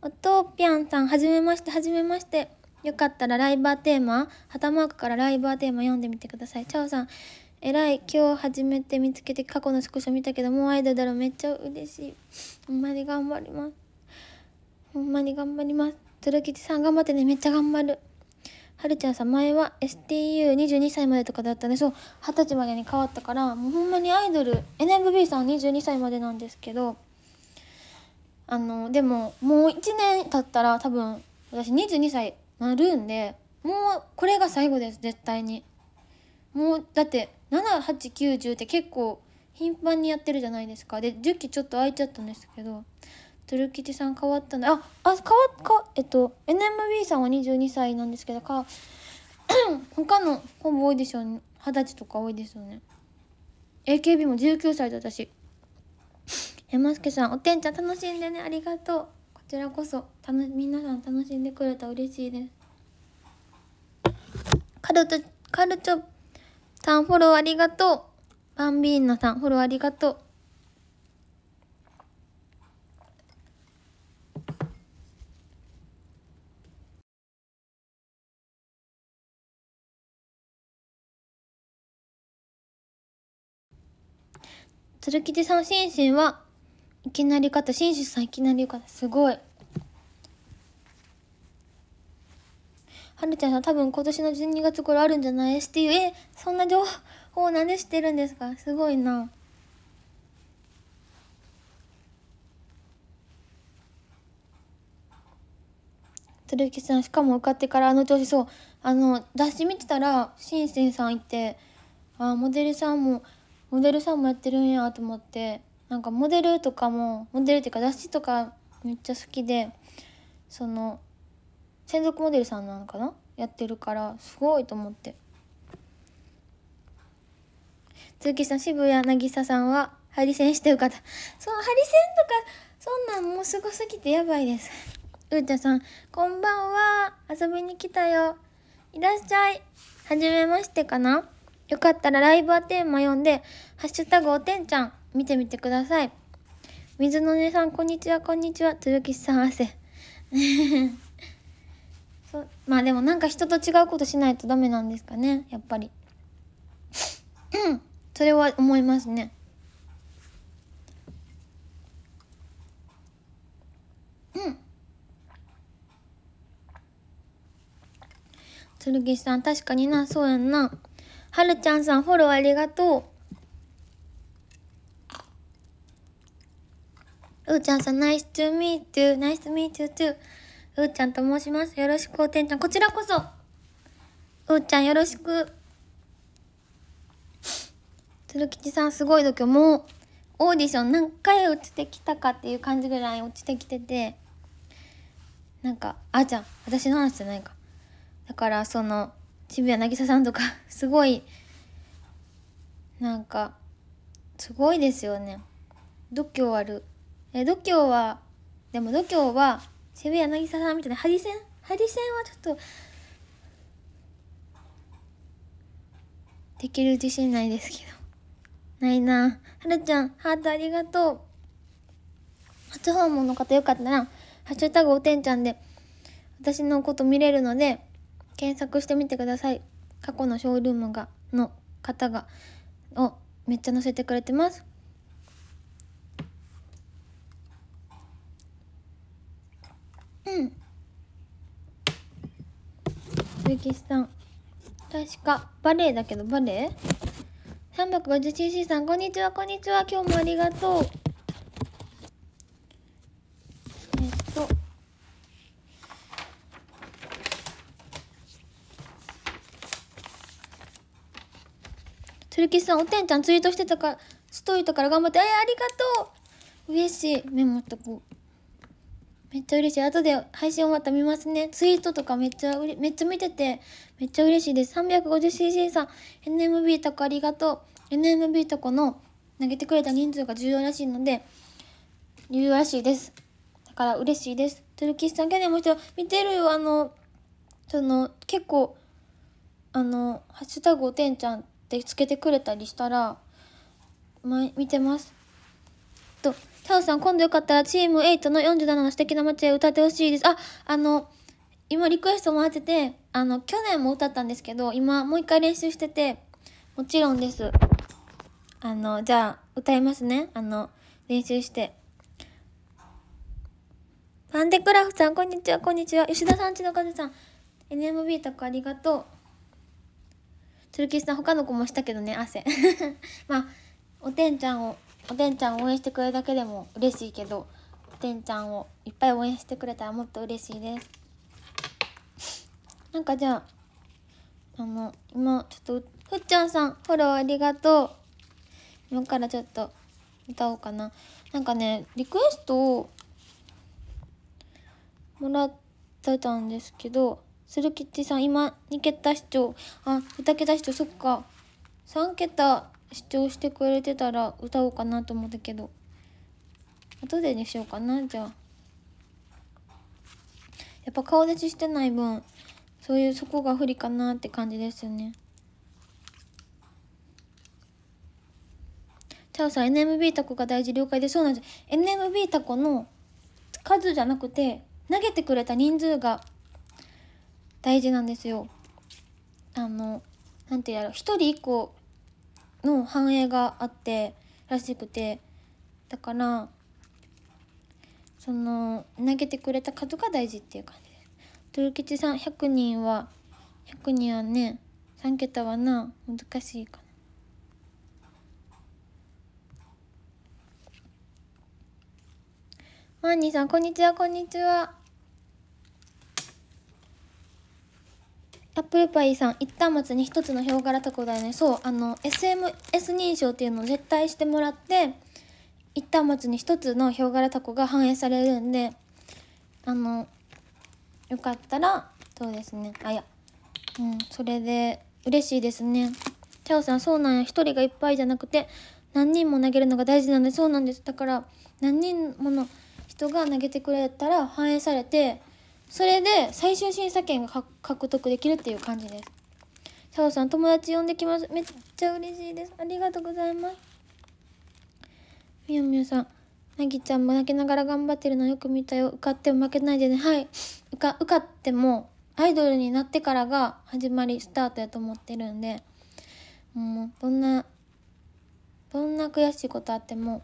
おとぴゃんさんはじめましてはじめましてよかったらライバーテーマハタマークからライバーテーマ読んでみてくださいチャオさんえらい今日初めて見つけて過去のスクショ見たけどもうアイドルだろめっちゃ嬉しいほんまに頑張りますほんまに頑張ります鶴吉さん頑張ってねめっちゃ頑張るはるちゃんさ前は STU22 歳までとかだったねそう二十歳までに変わったからもうほんまにアイドル NMB さんは22歳までなんですけどあのでももう1年経ったら多分私22歳なるんでもうこれが最後です絶対にもうだって7890って結構頻繁にやってるじゃないですかで10期ちょっと空いちゃったんですけど鶴吉さん変わったんだああ変わっえっと NMB さんは22歳なんですけどか 他のほぼオーディション二十歳とか多いですよね AKB も19歳だったし山助さんおてんちゃん楽しんでねありがとうこちらこそたの皆さん楽しんでくれた嬉しいですカルトカルチョさん、フォローありがとう。バンビーナさん、フォローありがとう。鶴吉さん、シンシンは、いきなり方、シンシンさん、いきなり方、すごい。はるちゃんさん多分今年の12月頃あるんじゃない ?STU。え、そんな情報何なんで知ってるんですかすごいな。つ木さん、しかも受かってからあの調子そう。あの、雑誌見てたら、しんせんさんいて、あ、モデルさんも、モデルさんもやってるんやと思って、なんかモデルとかも、モデルっていうか雑誌とかめっちゃ好きで、その、専属モデルさんなのかなやってるからすごいと思って鈴木さん渋谷渚さんはハリセンしてよかったそうハリセンとかそんなんもうすごすぎてやばいですうーちゃんさんこんばんは遊びに来たよいらっしゃいはじめましてかなよかったらライブはテーマ読んで「ハッシュタグおてんちゃん」見てみてください水の姉さんこんにちはこんにちは鶴吉さん汗そうまあでもなんか人と違うことしないとダメなんですかねやっぱりうんそれは思いますねうん剣さん確かになそうやんなはるちゃんさんフォローありがとううーちゃんさんナイス to meet you nice to meet you too うーちゃんと申します。よろしく、おてんちゃん。こちらこそ。うーちゃんよろしく。鶴吉さんすごい度胸。もう、オーディション何回落ちてきたかっていう感じぐらい落ちてきてて。なんか、あーちゃん、私の話じゃないか。だから、その、渋谷渚さんとか すごい、なんか、すごいですよね。度胸ある。え、度胸は、でも度胸は、渋谷渚さんみたいなハリセンハリセンはちょっとできる自信ないですけどないなはるちゃんハートありがとう初訪問の方よかったら「ハッシュタグおてんちゃん」で私のこと見れるので検索してみてください過去のショールームがの方がをめっちゃ載せてくれてますうん鈴木さん確かバレエだけどバレエ ?350cc さんこんにちはこんにちは今日もありがとうえっと鶴吉さんおてんちゃんツイートしてたからストイーとから頑張ってえありがとう嬉しいメモっとこうめっちゃ嬉しい。後で配信わまた見ますね。ツイートとかめっちゃうれ、めっちゃ見てて、めっちゃ嬉しいです。350cc さん、NMB とかありがとう。NMB とこの投げてくれた人数が重要らしいので、理由らしいです。だから嬉しいです。トゥルキスさん、去年も一応見てるよ。あの、その、結構、あの、ハッシュタグおてんちゃんってつけてくれたりしたら、ま、見てます。と、タオさん、今度よかったらチーム8の47の素敵な街へ歌ってほしいです。あ、あの、今リクエストもらってて、あの、去年も歌ったんですけど、今もう一回練習してて、もちろんです。あの、じゃあ、歌いますね。あの、練習して。パンデクラフさん、こんにちは、こんにちは。吉田さん、ちのかさん、NMB とかありがとう。鶴吉さん、他の子もしたけどね、汗。まあ、おてんちゃんをおでんちゃん応援してくれるだけでも嬉しいけどおでんちゃんをいっぱい応援してくれたらもっと嬉しいですなんかじゃああの今ちょっとふっちゃんさんフォローありがとう今からちょっと歌おうかななんかねリクエストをもらってたんですけど鶴吉さん今2桁視聴あ2桁視聴そっか3桁視聴してくれてたら歌おうかなと思ったけど後でにしようかなじゃあやっぱ顔出ししてない分そういうそこが不利かなって感じですよねチャオさん NMB タコが大事了解でそうなんです NMB タコの数じゃなくて投げてくれた人数が大事なんですよあのなんてやろ1人1個の反映があってらしくてだからその投げてくれた数が大事っていう感じです。ト吉さん100人は100人はね3桁はな難しいかな。マーニーさんこんにちはこんにちは。アップルパイさん一端末に1つのヒョウ柄タコだよねそうあの SMS 認証っていうのを絶対してもらって一端末に1つのヒョウ柄タコが反映されるんであのよかったらそうですねあいやうんそれで嬉しいですねチャオさんそうなんや1人がいっぱいじゃなくて何人も投げるのが大事なんでそうなんですだから何人もの人が投げてくれたら反映されてそれで最終審査権が獲得できるっていう感じです佐藤さん友達呼んできますめっちゃ嬉しいですありがとうございますみやみやさんなぎちゃんも泣きながら頑張ってるのよく見たよ受かっても負けないでねはい受か受かってもアイドルになってからが始まりスタートやと思ってるんでもうどんなどんな悔しいことあっても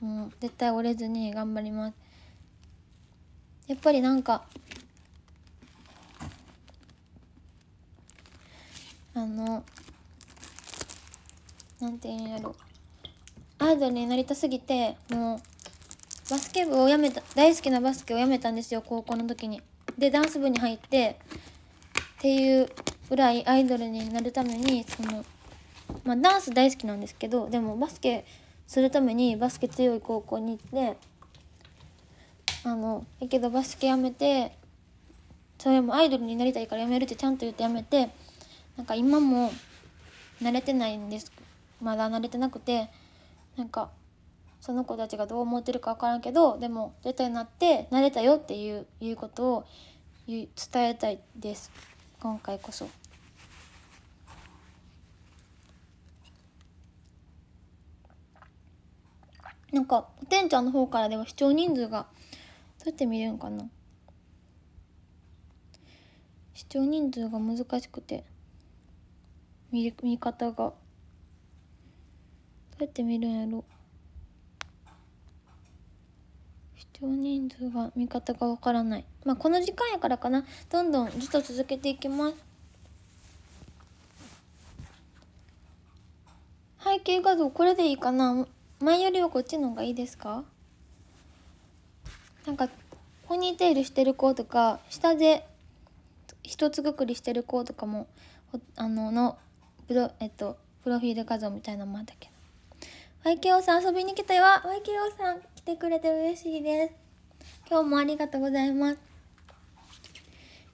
もう絶対折れずに頑張りますやっぱりなんかあのなんて言うんやろアイドルになりたすぎてもうバスケ部をやめた大好きなバスケをやめたんですよ高校の時に。でダンス部に入ってっていうぐらいアイドルになるためにその、まあ、ダンス大好きなんですけどでもバスケするためにバスケ強い高校に行って。あのやけどバスケやめてそれもアイドルになりたいからやめるってちゃんと言ってやめてなんか今も慣れてないんですまだ慣れてなくてなんかその子たちがどう思ってるか分からんけどでもたになって慣れたよっていういうことを伝えたいです今回こそ。なんかおてんちゃんの方からでは視聴人数がどうやって見れるんかな視聴人数が難しくて見る見方がどうやって見るんやろ視聴人数が見方がわからないまあこの時間やからかなどんどんずっと続けていきます背景画像これでいいかな前よりはこっちの方がいいですかなんかポニーテールしてる子とか下で一つくくりしてる子とかもあののプロ,、えっと、プロフィール画像みたいなのもあったけど YKO さん遊びに来たよ YKO さん来てくれて嬉しいです今日もありがとうございます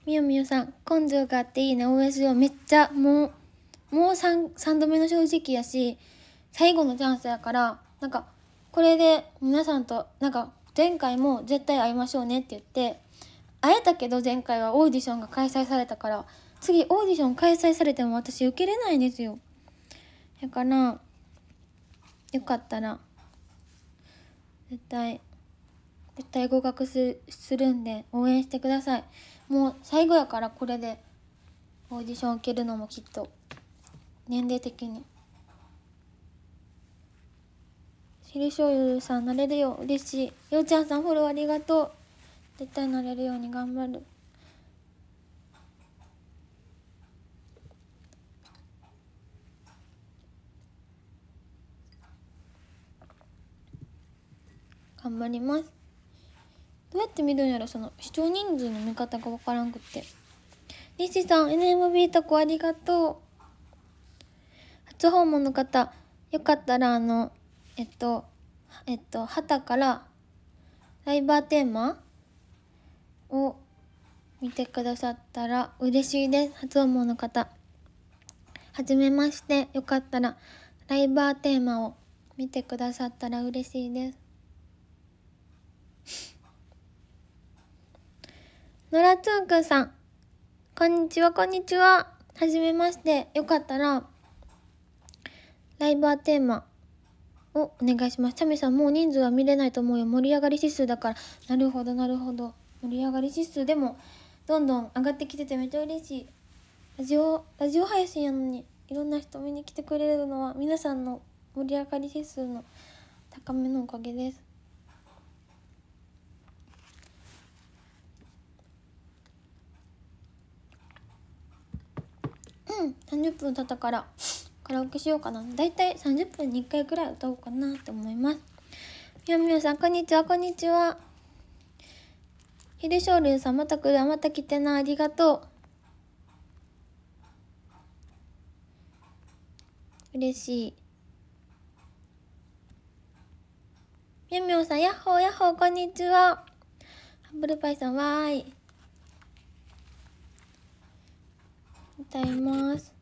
みよみよさん根性があっていいね OSO めっちゃもうもう 3, 3度目の正直やし最後のチャンスやからなんかこれで皆さんとなんか前回も絶対会いましょうねって言って会えたけど前回はオーディションが開催されたから次オーディション開催されても私受けれないんですよだからよかったら絶対絶対合格するんで応援してくださいもう最後やからこれでオーディション受けるのもきっと年齢的に。しりしょゆさん、なれるよ。嬉しい。ようちゃんさん、フォローありがとう。絶対なれるように頑張る。頑張りますどうやって見るんやろその視聴人数の見方が分からんくって西さん NMB とこありがとう初訪問の方よかったらあのえっと、えっと、たからライバーテーマを見てくださったら嬉しいです。初音の方。はじめまして。よかったらライバーテーマを見てくださったら嬉しいです。のらつんくんさん。こんにちは、こんにちは。はじめまして。よかったら、ライバーテーマをお願いします。チャミさん、もう人数は見れないと思うよ。盛り上がり指数だから。なるほど、なるほど。盛り上がり指数でも、どんどん上がってきててめっちゃ嬉しい。ラジオ、ラジオ配信やのに、いろんな人見に来てくれるのは、皆さんの盛り上がり指数の高めのおかげです。うん、30分経ったから。カラオケしようかなだいたい30分に1回くらい歌おうかなって思いますみやみやさんこんにちはこんにちはひでしょうさんまた来るまた来てなありがとう嬉しいみやみょんさん、やっほーやっほー、こんにちは。ハブルパイさん、わーい。歌います。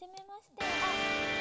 じめまして。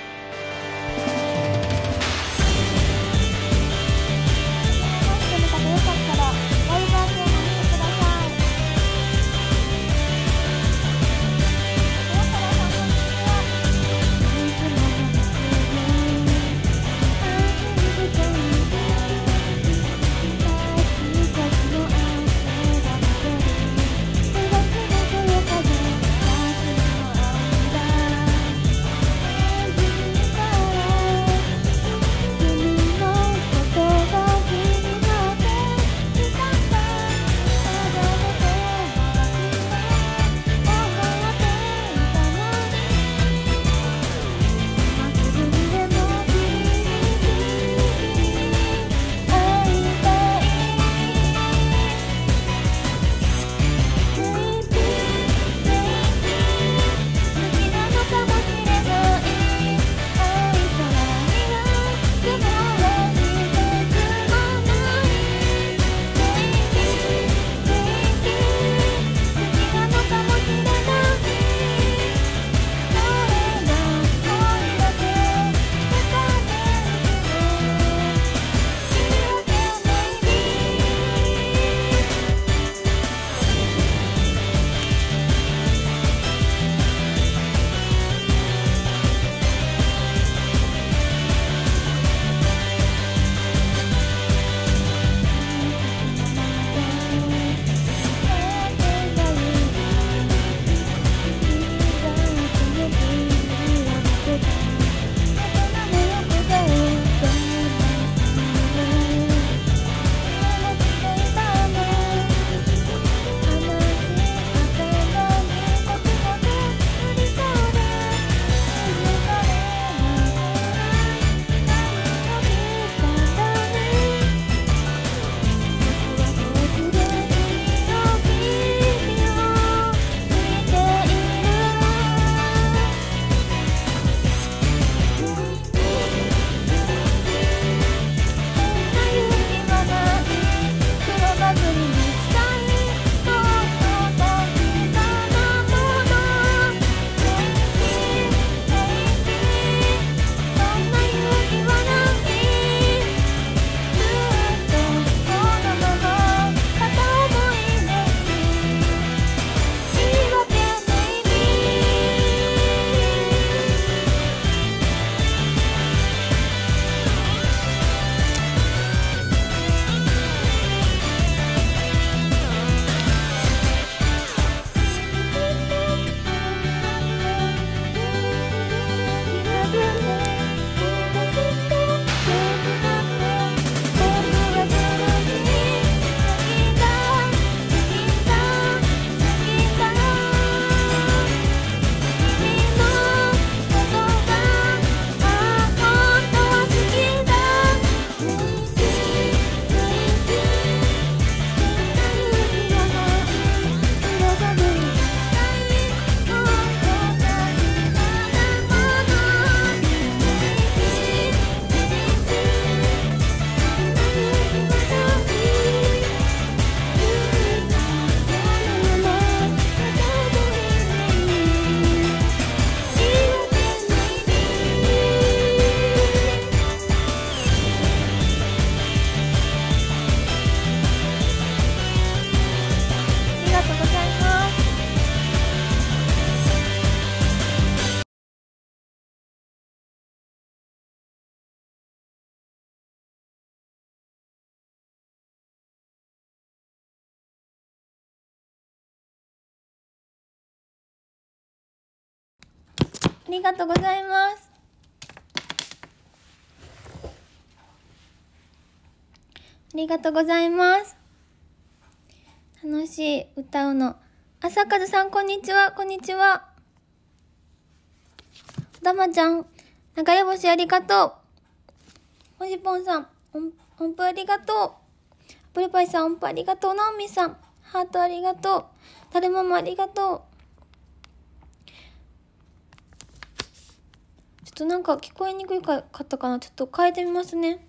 ありがとうございます。ありがとうございます。楽しい歌うの。朝風さん、こんにちは、こんにちは。だまちゃん、長い星ありがとう。もじぽんさん、音符ありがとう。アップルパイさん、音符ありがとう。なおみさん、ハートありがとう。たるまもありがとう。ちょっとなんか聞こえにくいかったかなちょっと変えてみますね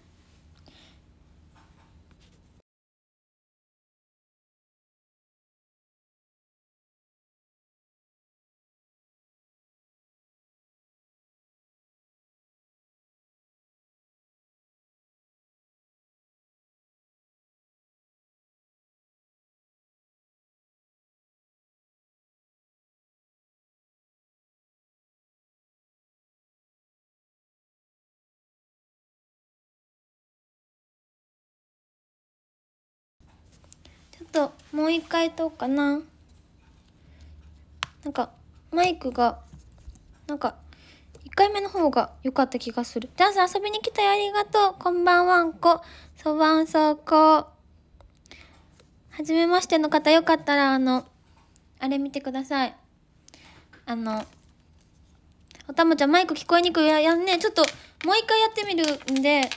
ともう一回撮おうかななんかマイクがなんか1回目の方が良かった気がするダンス遊びに来たよありがとうこんばんはんこそばんそうこはじめましての方よかったらあのあれ見てくださいあのおたまちゃんマイク聞こえにくいややんねちょっともう一回やってみるんで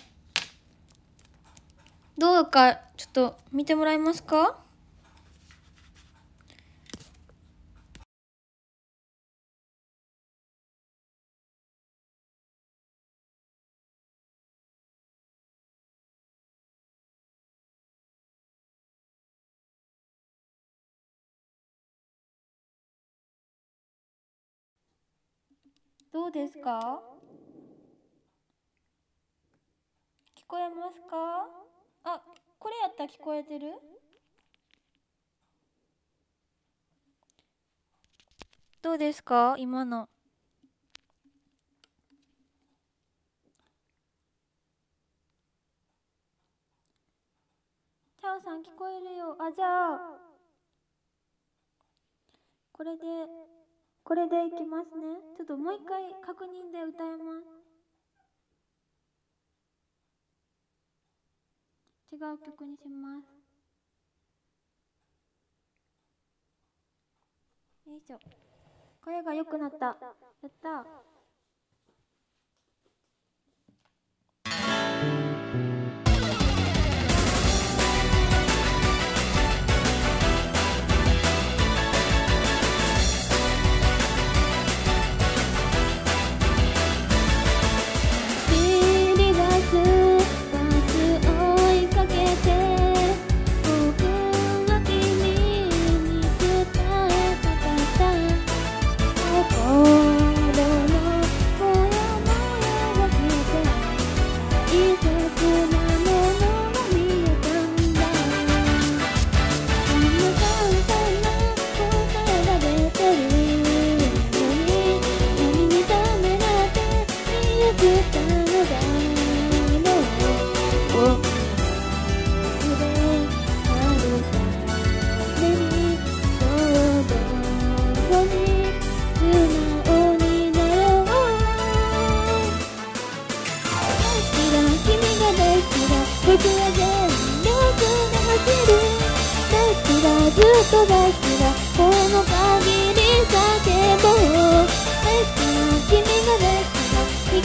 どうかちょっと見てもらえますかどうですか聞こえますかあこれやったら聞こえてるどうですか今の。チャさん聞こえるよ。あ、じゃあ、これでこれでいきますねちょっともう一回確認で歌えます違う曲にしますよいしょ声が良くなったやった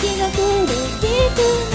気がっていく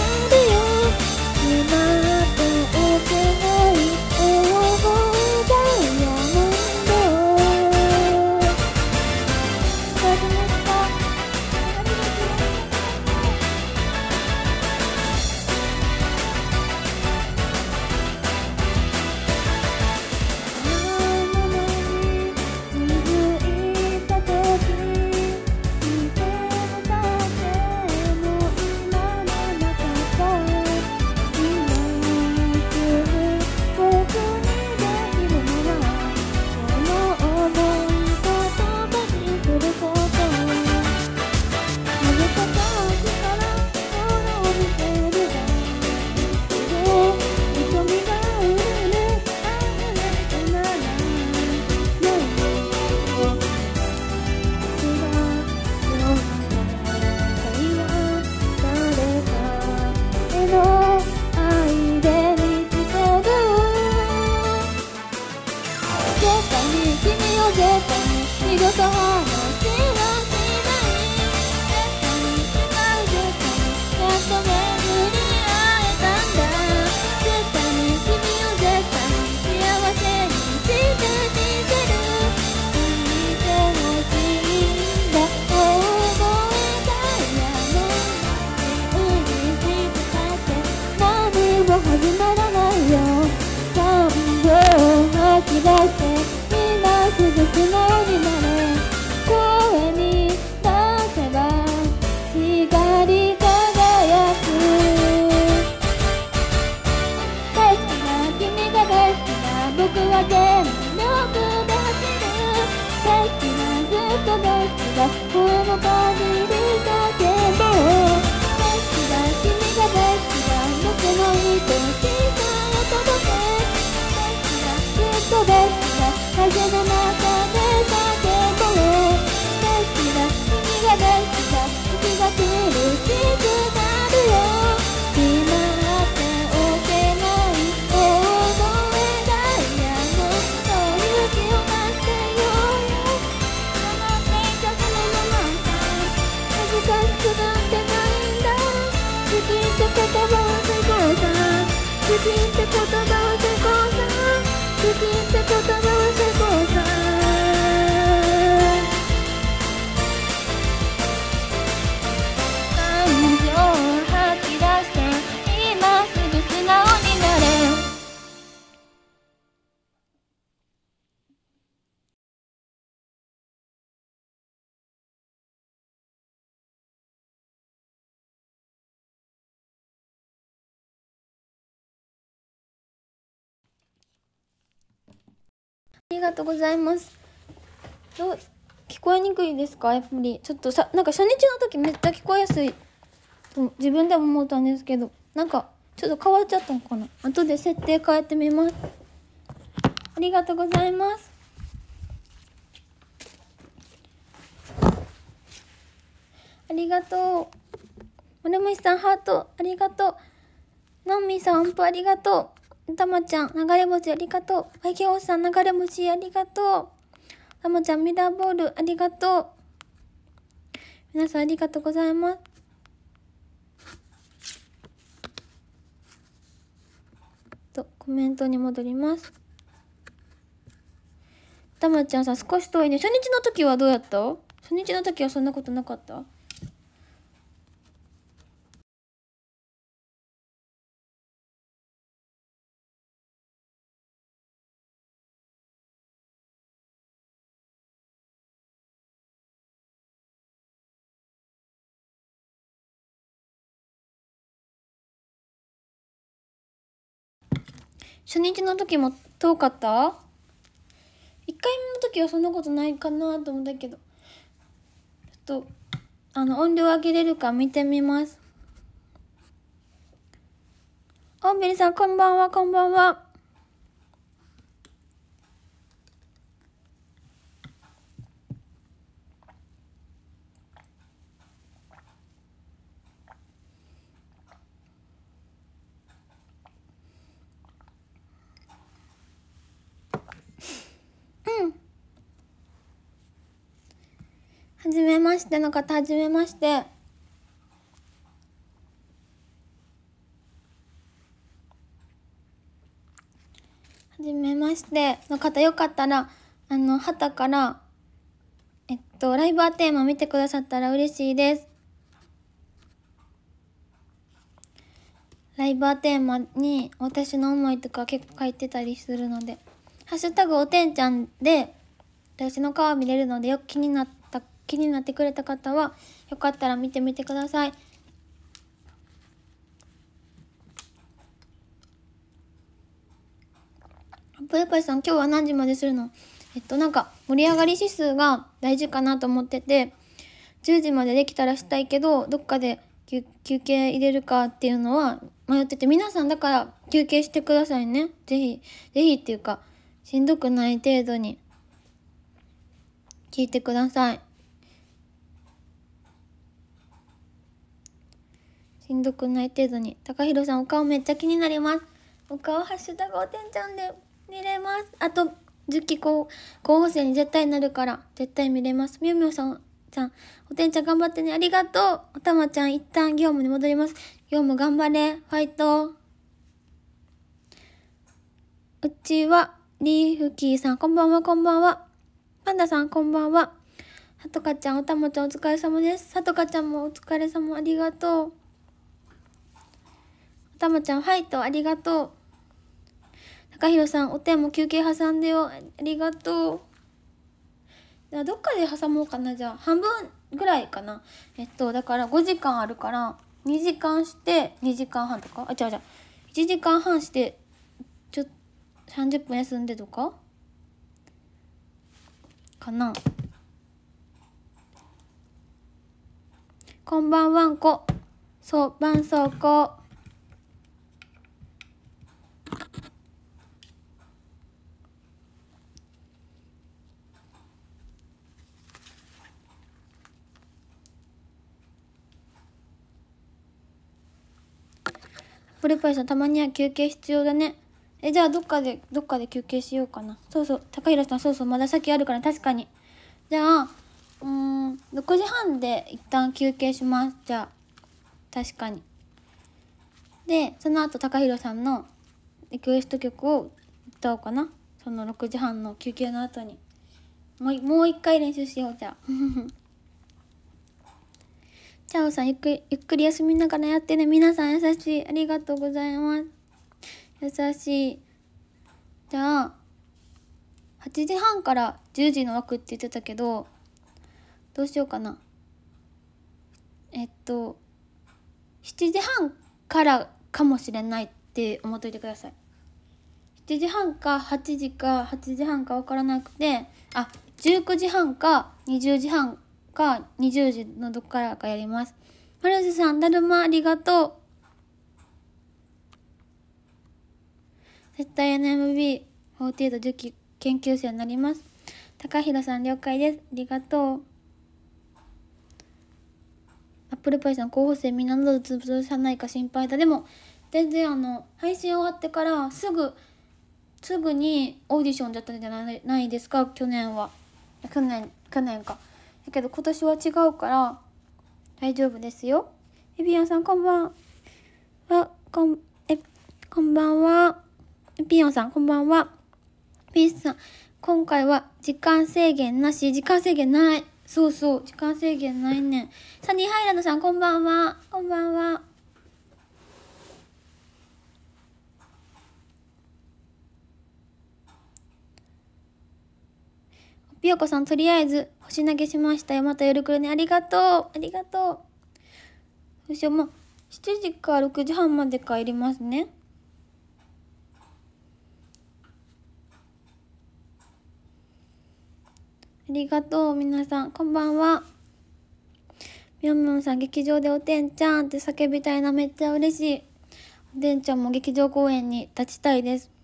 がとうございます。どう聞こえにくいですかやっぱり。ちょっとさ、なんか初日の時めっちゃ聞こえやすい。自分でも思ったんですけど、なんかちょっと変わっちゃったのかな。後で設定変えてみます。ありがとうございます。ありがとう。もれさん、ハート、ありがとう。ナンミさん、音符ありがとう。たまちゃん、流れ星ありがとう。わいけおさん、流れ星ありがとう。たまちゃん、ミラーボールありがとう。皆さんありがとうございます。と、コメントに戻ります。たまちゃんさ少し遠いね。初日の時はどうやった初日の時はそんなことなかった初日の時も遠かった1回目の時はそんなことないかなと思ったけどちょっとあの音量上げれるか見てみますおんべりさんこんばんはこんばんははじめましての方、はじめまして。はじめましての方、よかったら、あの、旗から、えっと、ライブーテーマ見てくださったら嬉しいです。ライブーテーマに私の思いとか結構書いてたりするので、ハッシュタグおてんちゃんで私の顔見れるのでよく気になっ気になってくれた方はよかったら見てみてください。ぷよぷよさん今日は何時までするのえっとなんか盛り上がり指数が大事かなと思ってて10時までできたらしたいけどどっかで休憩入れるかっていうのは迷ってて皆さんだから休憩してくださいね是非是非っていうかしんどくない程度に聞いてください。しんどくない程度に。高弘さん、お顔めっちゃ気になります。お顔、ハッシュタグおてんちゃんで見れます。あと、1こ期候補生に絶対なるから、絶対見れます。みょみょさん、ちゃん、おてんちゃん頑張ってね。ありがとう。おたまちゃん、一旦業務に戻ります。業務頑張れ。ファイト。うちは、リーフキーさん、こんばんは、こんばんは。パンダさん、こんばんは。さとかちゃん、おたまちゃん、お疲れ様です。さとかちゃんもお疲れ様、ありがとう。たまちゃん、ファイト、ありがとう。ひろさん、お手も休憩挟んでよ。ありがとう。じゃどっかで挟もうかな。じゃあ、半分ぐらいかな。えっと、だから5時間あるから、2時間して、2時間半とか。あ、違う違う。1時間半して、ちょ、30分休んでとかかな。こんばんはんこ。そう、ばんそうこう。プルパイさん、たまには休憩必要だね。え、じゃあ、どっかで、どっかで休憩しようかな。そうそう、高平さん、そうそう、まだ先あるから、確かに。じゃあ、うん、6時半で一旦休憩します。じゃあ、確かに。で、その後、高弘さんのリクエスト曲を歌おうかな。その6時半の休憩の後に。もう、もう一回練習しよう、じゃあ。シャオさんゆっくり、ゆっくり休みながらやってね。皆さん優しい。ありがとうございます。優しい。じゃあ、8時半から10時の枠って言ってたけど、どうしようかな。えっと、7時半からかもしれないって思っといてください。7時半か8時か8時半か分からなくて、あ、19時半か20時半か20時のどっからかやります。マルセさん、だるまありがとう。絶対 NMB48 受験研究生になります。高弘さん、了解です。ありがとう。アップルパイさん、候補生みんなの喉潰さないか心配だ。でも、全然あの、配信終わってからすぐ、すぐにオーディションだったんじゃないですか、去年は。去年、去年か。だけど今年は違うから大丈夫ですよ。エビアンさんこんばんは。こん、え、こんばんは。エビオンさんこんばんは。ピースさん、今回は時間制限なし。時間制限ない。そうそう、時間制限ないねん。サニーハイランドさんこんばんは。こんばんは。ピヨコさん、とりあえず星投げしましたよ。また夜くれね。ありがとう。ありがとう。よしもう、7時から6時半まで帰りますね。ありがとう、皆さん。こんばんは。みょんみょんさん、劇場でおてんちゃんって叫びたいな。めっちゃ嬉しい。おてんちゃんも劇場公演に立ちたいです。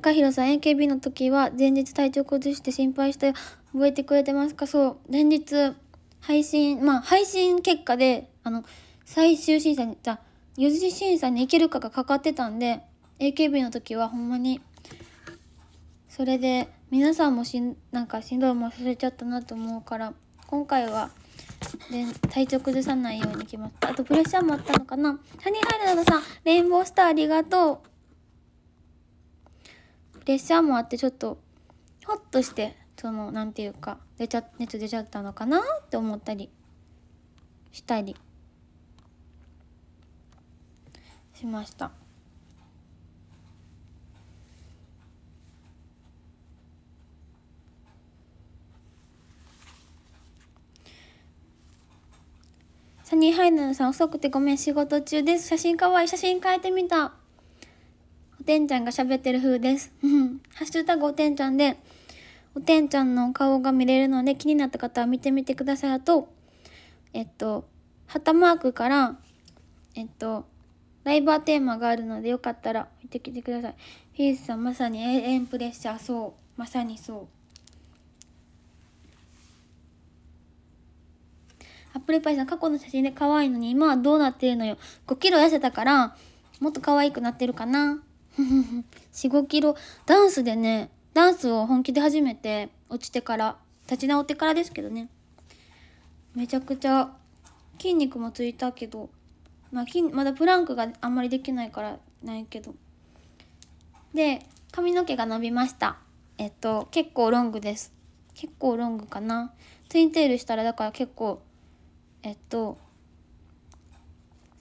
高弘さん AKB の時は前日体調崩して心配して覚えてくれてますかそう前日配信まあ配信結果であの最終審査にじゃ四次審査に行けるかがかかってたんで AKB の時はほんまにそれで皆さんもしなんかしんどい思いさせちゃったなと思うから今回はで体調崩さないようにきましたあとプレッシャーもあったのかな谷原などさんレインボースターありがとう列車もあってちょっとホッとしてそのなんていうか出ちゃ熱出ちゃったのかなって思ったりしたりしました。サニーハイヌさん遅くてごめん仕事中です。写真かわいい。写真変えてみた。てんちゃんが喋ってる風です。ハッシュタグおてんちゃんで、おてんちゃんの顔が見れるので気になった方は見てみてください。あと、えっと、旗マークから、えっと、ライバーテーマがあるのでよかったら見てきてください。フィースさんまさにエンプレッシャー、そう。まさにそう。アップルパイさん過去の写真で可愛いのに今はどうなってるのよ。5キロ痩せたからもっと可愛くなってるかな。45キロダンスでねダンスを本気で始めて落ちてから立ち直ってからですけどねめちゃくちゃ筋肉もついたけど、まあ、まだプランクがあんまりできないからないけどで髪の毛が伸びましたえっと結構ロングです結構ロングかなツインテールしたらだから結構えっと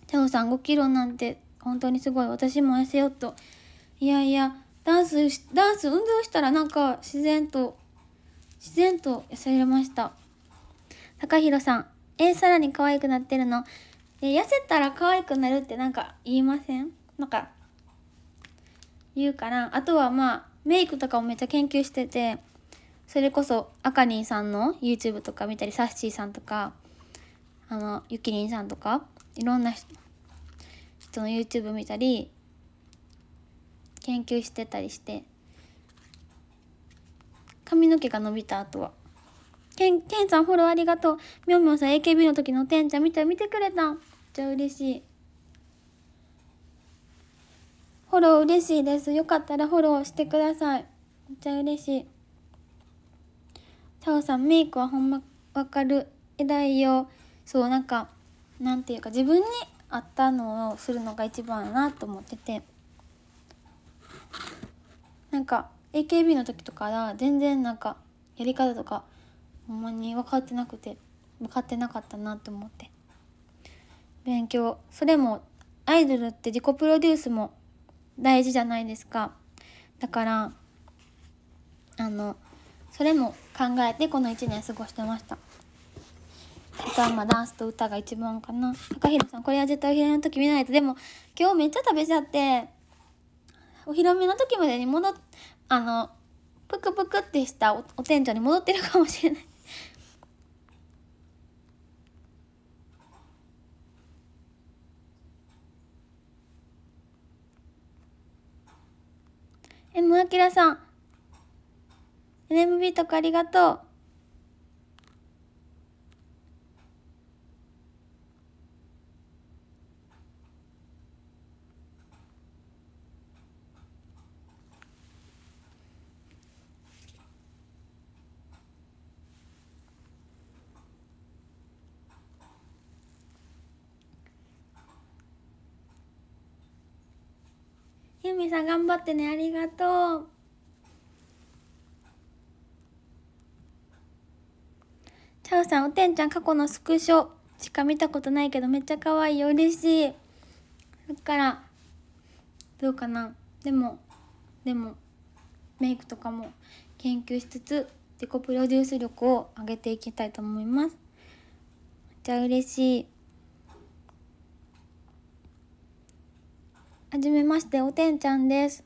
チャオさん5キロなんて本当にすごい私も痩せようといやいやダンスダンス運動したらなんか自然と自然と痩せれました高弘さんえさらに可愛くなってるのえ、痩せたら可愛くなるってなんか言いませんなんか言うからあとはまあメイクとかもめっちゃ研究しててそれこそあかにんさんの YouTube とか見たりさっしーさんとかあのゆきりんさんとかいろんな人の YouTube 見たり研究してたりして髪の毛が伸びた後はけんけんさんフォローありがとうみょんみょんさん AKB の時のてんちゃん見て見てくれたんめっちゃ嬉しいフォロー嬉しいですよかったらフォローしてくださいめっちゃ嬉しいタおさんメイクはほんまわかる偉いよそうなんかなんていうか自分に合ったのをするのが一番やなと思ってて。なんか AKB の時とかは全然なんかやり方とかほんまに分かってなくて分かってなかったなと思って勉強それもアイドルって自己プロデュースも大事じゃないですかだからあのそれも考えてこの1年過ごしてましたとはまあダンスと歌が一番かな高弘さんこれは絶対お昼の時見ないとでも今日めっちゃ食べちゃってお披露目の時までに戻っあのぷくぷくってしたおお店長に戻ってるかもしれないえむあきらさん NMB とかありがとうゆみさん頑張ってねありがとうチャオさんおてんちゃん過去のスクショしか見たことないけどめっちゃ可愛い嬉しいそっからどうかなでもでもメイクとかも研究しつつ自己プロデュース力を上げていきたいと思いますめっちゃ嬉しいはじめまして、おてんちゃんです。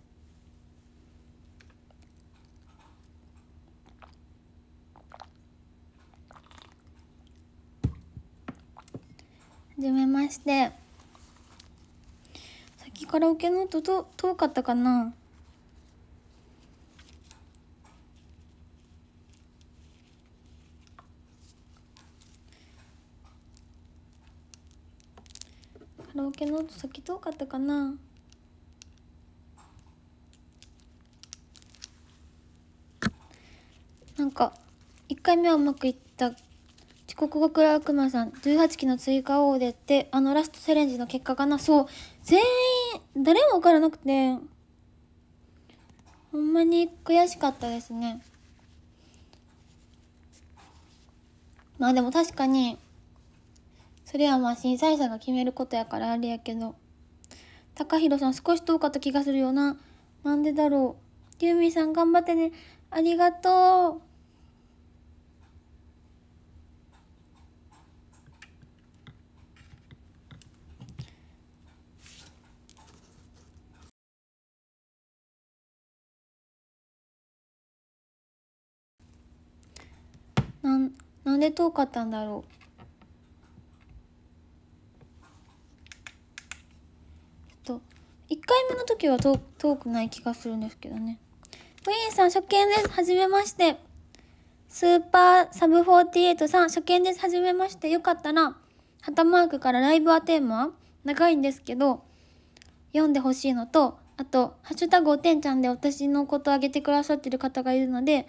はじめまして。さっきカラオケの音と遠かったかなカラオケの音先遠かったかななんか1回目はうまくいった遅刻が暗くまさん18期の追加王でってあのラストチャレンジの結果かなそう全員誰も分からなくてほんまに悔しかったですねまあでも確かにそれはまあ審査員さんが決めることやからあれやけど高弘さん少し遠かった気がするよななんでだろうゆうみさん頑張ってねありがとうで遠かったんだろうち1回目の時は遠くない気がするんですけどねウィンさん初見ですはじめましてスーパーサブ48さん初見ですはじめましてよかったら旗マークからライブはテーマ長いんですけど読んでほしいのとあと「ハッシュタグおてんちゃん」で私のことあげてくださってる方がいるので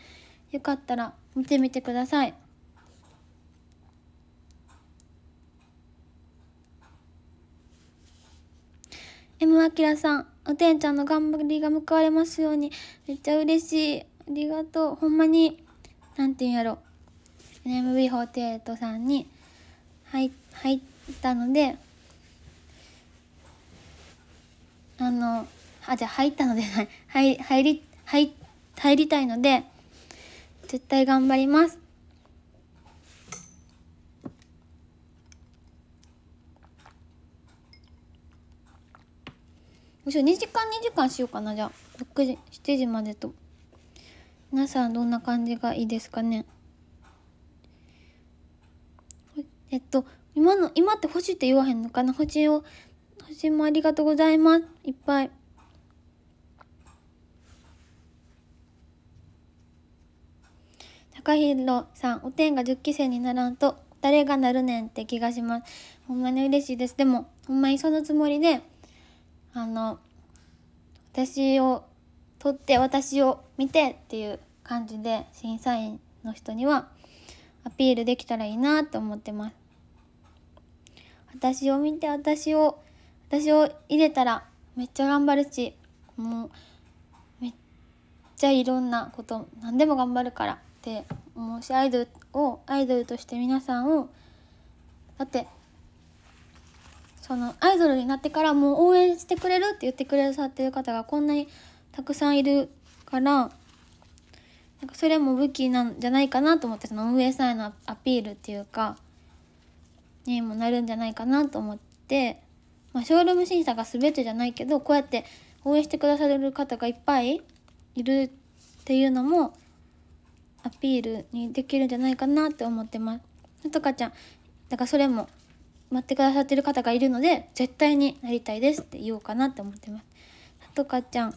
よかったら見てみてください M あきらさん、おてんちゃんの頑張りが報われますように。めっちゃ嬉しい。ありがとう。ほんまに、なんて言うんやろ。NMB48 さんに入入ったので、あの、あ、じゃ入ったのでない。入、入り、入りたいので、絶対頑張ります。むしろ2時間2時間しようかなじゃあ6時7時までと皆さんどんな感じがいいですかねえっと今の今って星って言わへんのかな星を星もありがとうございますいっぱい高弘さんお天が10期生にならんと誰がなるねんって気がしますほんまに嬉しいですでもほんまにそのつもりであの私を取って私を見てっていう感じで審査員の人にはアピールできたらいいなと思ってます。私を見て私を私を入れたらめっちゃ頑張るしもうめっちゃいろんなこと何でも頑張るからって思うしアイドルをアイドルとして皆さんをだってそのアイドルになってからもう応援してくれるって言ってくれさってる方がこんなにたくさんいるからなんかそれも武器なんじゃないかなと思ってその運営さんへのアピールっていうかにもなるんじゃないかなと思って、まあ、ショールーム審査が全てじゃないけどこうやって応援してくださる方がいっぱいいるっていうのもアピールにできるんじゃないかなって思ってます。とかちゃんだからそれも待ってくださってる方がいるので絶対になりたいですって言おうかなって思ってますさとかちゃん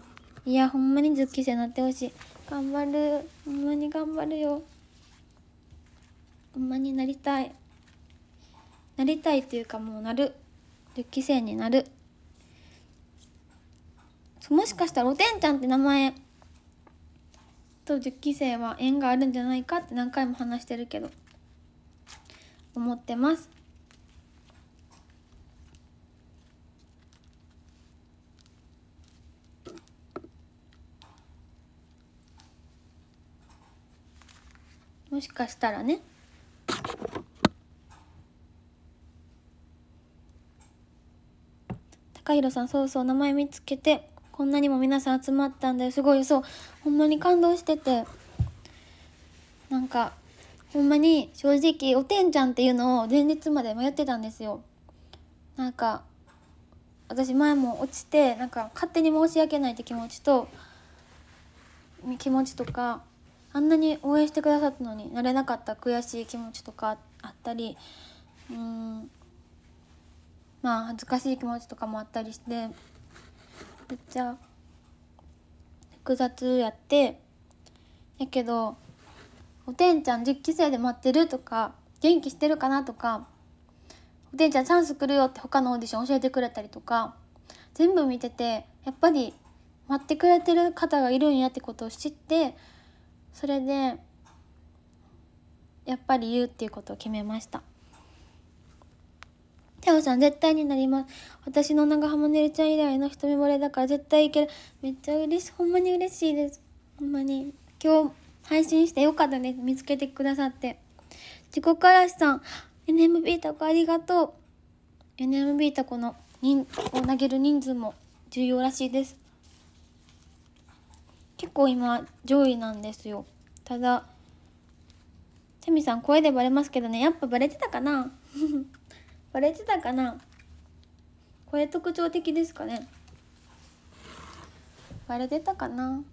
いやほんまにズッキー生なってほしい頑張るほんまに頑張るよほんまになりたいなりたいっていうかもうなる10期生になるもしかしたらおてんちゃんって名前と10期生は縁があるんじゃないかって何回も話してるけど思ってますもしかしたらねさんそうそう名前見つけてこんなにも皆さん集まったんだよすごいそうほんまに感動しててなんかほんまに正直おてんちゃんっていうのを前日まで迷ってたんですよなんか私前も落ちてなんか勝手に申し訳ないって気持ちと気持ちとかあんなに応援してくださったのになれなかった悔しい気持ちとかあったりうんまあ恥ずかしい気持ちとかもあったりしてめっちゃ複雑やってやけどおてんちゃん10期生で待ってるとか元気してるかなとかおてんちゃんチャンス来るよって他のオーディション教えてくれたりとか全部見ててやっぱり待ってくれてる方がいるんやってことを知ってそれでやっぱり言うっていうことを決めましたタオさん絶対になります私の長濱ねるちゃん以来の一目惚れだから絶対いけるめっちゃ嬉しいほんまに嬉しいですほんまに今日配信してよかったね見つけてくださって自己からしさん NMB タコありがとう NMB タコの人を投げる人数も重要らしいです結構今上位なんですよただチャミさん声でバレますけどねやっぱバレてたかな バレてたかなこれ特徴的ですかねバレてたかな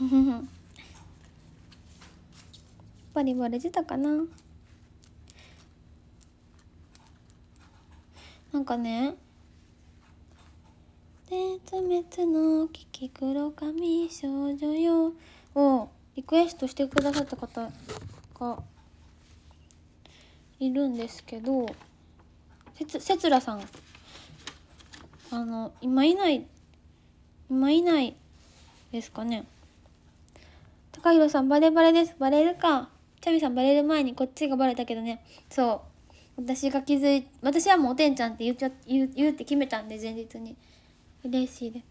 やっぱりバレてたかななんかね絶滅の危機黒髪少女よ」をリクエストしてくださった方がいるんですけどせつせつらさんあの今いない今いないですかね高弘さんバレバレですバレるかチャみさんバレる前にこっちがバレたけどねそう私が気づい私はもうおてんちゃんって言っちゃ言う言うって決めたんで前日に。嬉しいです。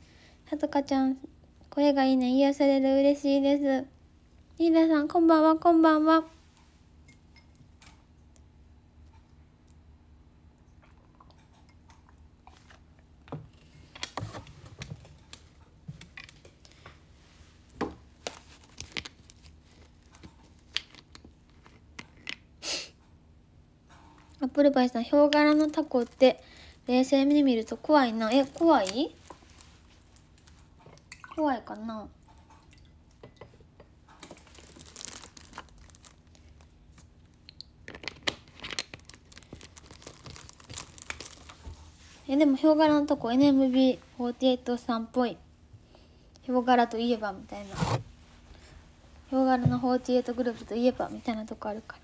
はとかちゃん、声がいいね。癒される。嬉しいです。リーダーさん、こんばんは、こんばんは。アップルパイさん、ヒョウ柄のタコって冷静に見ると怖いな。え、怖い怖いかなえでもヒョウ柄のとこ NMB48 さんっぽいヒョウ柄といえばみたいなヒョウ柄の48グループといえばみたいなとこあるから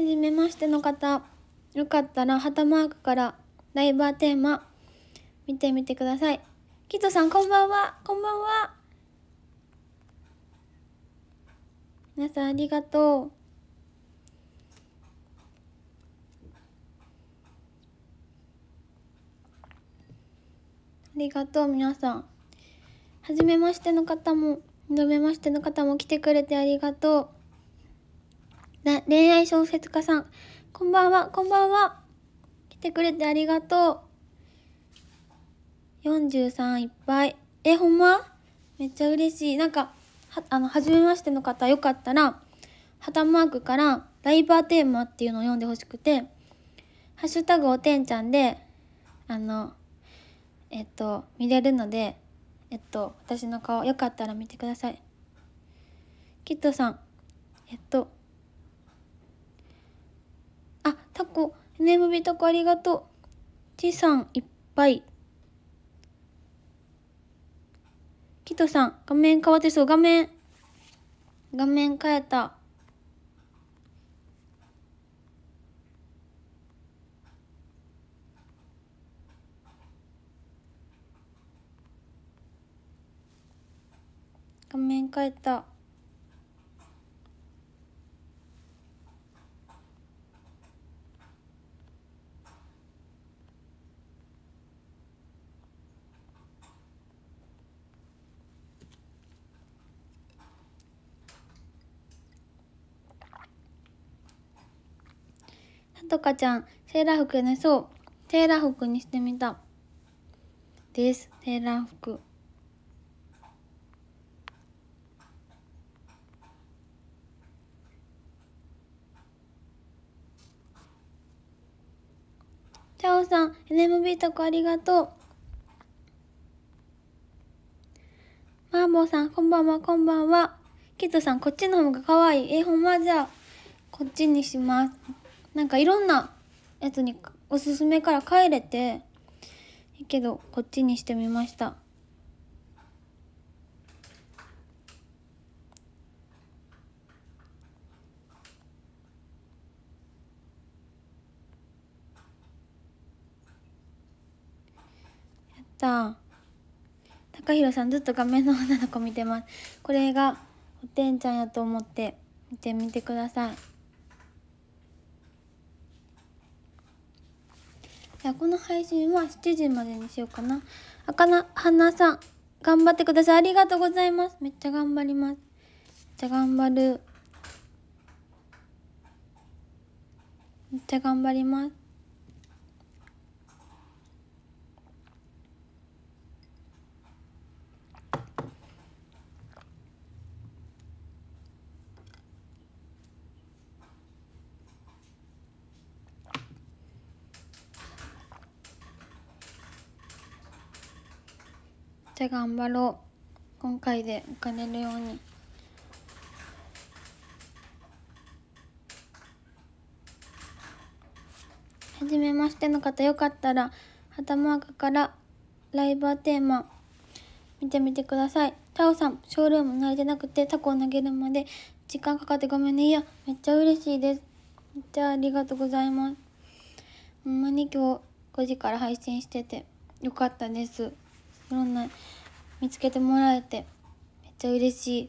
はじめましての方、よかったら旗マークからライバーテーマ見てみてください。キットさんこんばんは、こんばんは。皆さんありがとう。ありがとう皆さん。はじめましての方も、二度目ましての方も来てくれてありがとう。恋愛小説家さん。こんばんは、こんばんは。来てくれてありがとう。43いっぱい。え、ほんまめっちゃ嬉しい。なんか、は、あの、初めましての方、よかったら、旗マークから、ライバーテーマっていうのを読んでほしくて、ハッシュタグおてんちゃんで、あの、えっと、見れるので、えっと、私の顔、よかったら見てください。キットさん、えっと、あ、タコ。n ムビタコありがとう。ちさんいっぱい。キトさん、画面変わってそう。画面。画面変えた。画面変えた。とかちゃん、セーラー服寝そう。セーラー服にしてみた。です、セーラー服。チャオさん、NMB とこありがとう。マーボーさん、こんばんは、こんばんは。キッドさん、こっちの方が可愛い。え、ほんまじゃあ、こっちにします。なんかいろんなやつにおすすめから帰れてけどこっちにしてみましたやった高弘さんずっと画面の女の子見てますこれがおてんちゃんやと思って見てみてくださいじゃあこの配信は7時までにしようかな。あかな、はなさん、頑張ってください。ありがとうございます。めっちゃ頑張ります。めっちゃ頑張る。めっちゃ頑張ります。じ頑張ろう今回でお金のようにはじめましての方よかったら頭赤からライバーテーマ見てみてくださいタオさんショールーム慣れてなくてタコを投げるまで時間かかってごめんねいやめっちゃ嬉しいですめっちゃありがとうございますほんまに今日5時から配信しててよかったですいろんな見つけてもらえてめっちゃ嬉しい。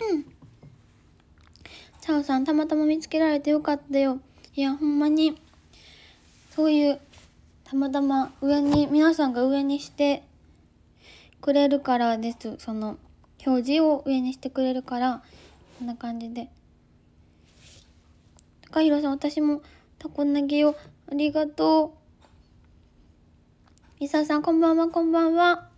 うん。さんたまたま見つけられてよかったよ。いやほんまにそういうたまたま上に皆さんが上にしてくれるからですその表示を上にしてくれるからこんな感じで高弘さん私もタコ投げをありがとうみささんこんばんはこんばんは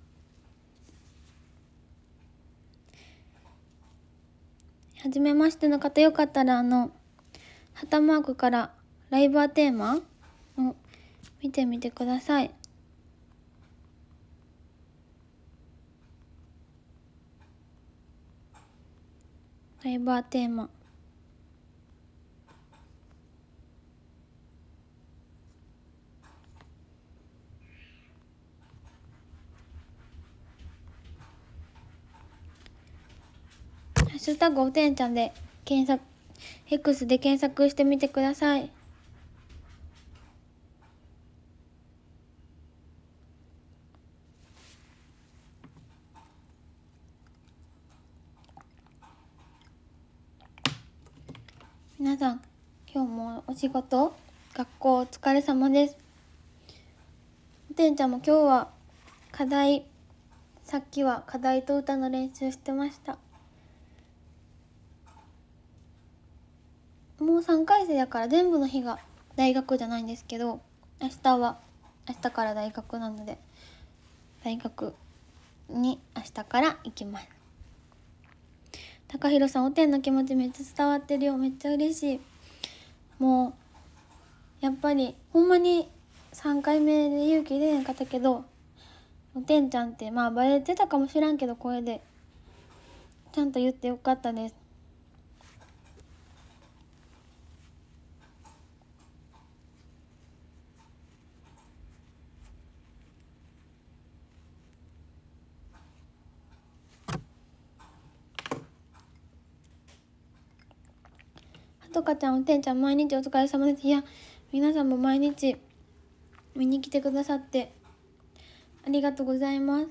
はじめましての方よかったらあの旗マークからライバーテーマを見てみてください。フイバーテーマハッシュタグおてんちゃんで検索 X で検索してみてください。皆さん今日もお仕事学校お疲れ様ですてんちゃんも今日は課題さっきは課題と歌の練習してましたもう3回生だから全部の日が大学じゃないんですけど明日は明日から大学なので大学に明日から行きます高弘さんおてんの気持ちめっちゃ伝わってるよめっちゃ嬉しいもうやっぱりほんまに3回目で勇気出なかったけどおてんちゃんってまあバレてたかもしらんけど声でちゃんと言ってよかったですかちゃん、おてんちゃん、毎日お疲れ様です。いや、皆さんも毎日見に来てくださって、ありがとうございます。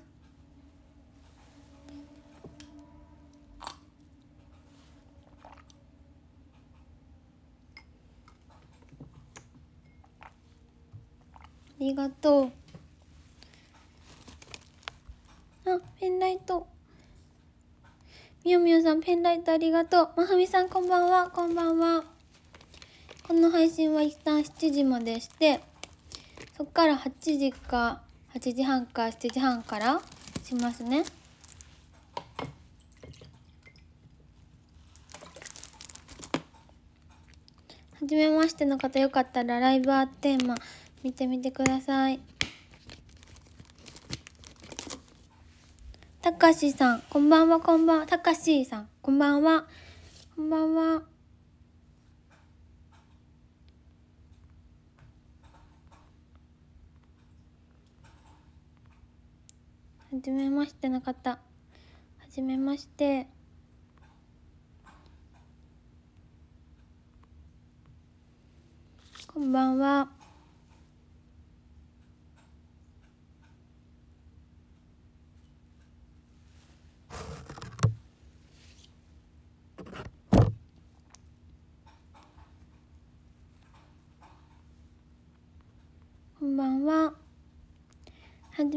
ありがとう。あ、ペンライト。みよみよさん、ペンライトありがとう。まふみさん、こんばんは。こんばんは。この配信は一旦7時までして、そっから8時か、8時半か7時半からしますね。はじめましての方、よかったらライブアーテーマ見てみてください。たかしさん、こんばんは、こんばんは。たかしさん、こんばんは。こんばんは。はじめましての方。はじめまして。こんばんは。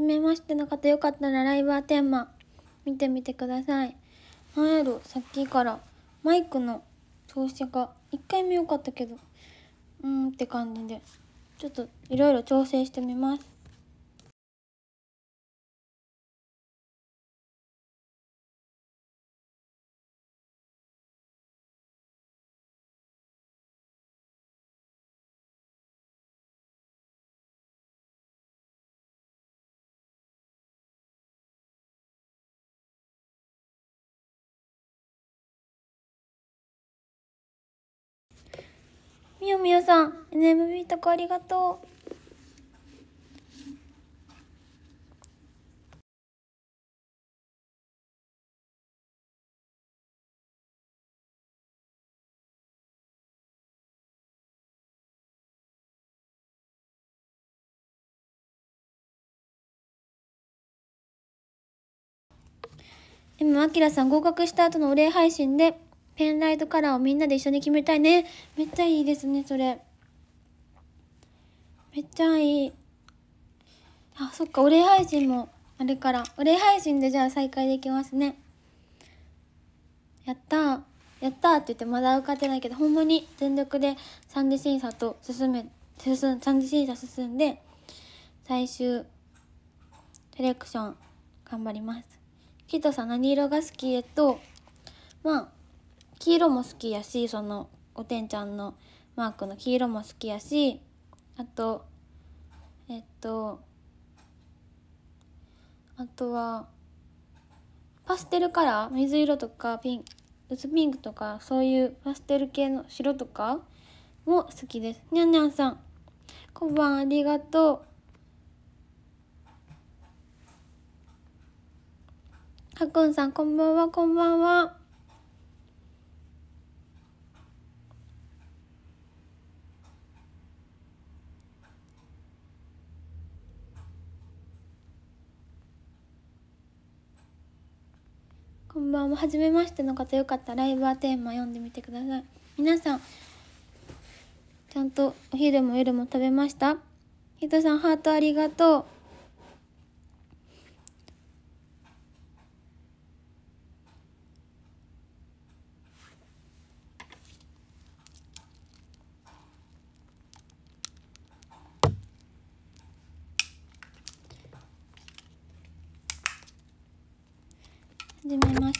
めましての方よかったらライブはテーマ見てみてください。なんやろさっきからマイクの調子が1回目良かったけどうーんって感じでちょっといろいろ調整してみます。みやさん NMB とかありがとう M. あきらさん合格した後のお礼配信でペンライトカラーをみんなで一緒に決めたいね。めっちゃいいですね、それ。めっちゃいい。あ、そっか、お礼配信もあれから。お礼配信でじゃあ再開できますね。やったー。やったーって言ってまだ受かってないけど、ほんまに全力で3次審査と進め、進、3次審査進んで、最終セレクション頑張ります。キトさん何色が好きえっと、まあ、黄色も好きやしそのおてんちゃんのマークの黄色も好きやしあとえっとあとはパステルカラー水色とかピン薄ピンクとかそういうパステル系の白とかも好きです。にゃんにゃんさん小判ありがとう。はくんさんこんばんはこんばんは。こんばんは。はじめましての方、よかったらライブはテーマ読んでみてください。皆さん、ちゃんとお昼も夜も食べましたひとさん、ハートありがとう。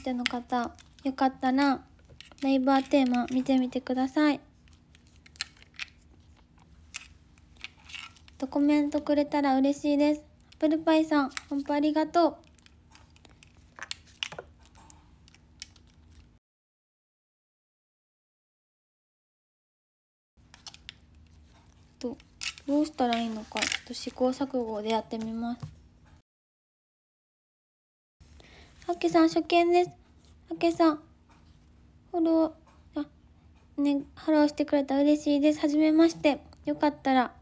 手の方、よかったら、ライバーテーマ見てみてください。とコメントくれたら嬉しいです。アップルパイさん、本当ありがとう。どうしたらいいのかちょっと試行錯誤でやってみます。あけさん、初見です。あけさん、フォロー、あ、ね、ハローしてくれたら嬉しいです。はじめまして。よかったら、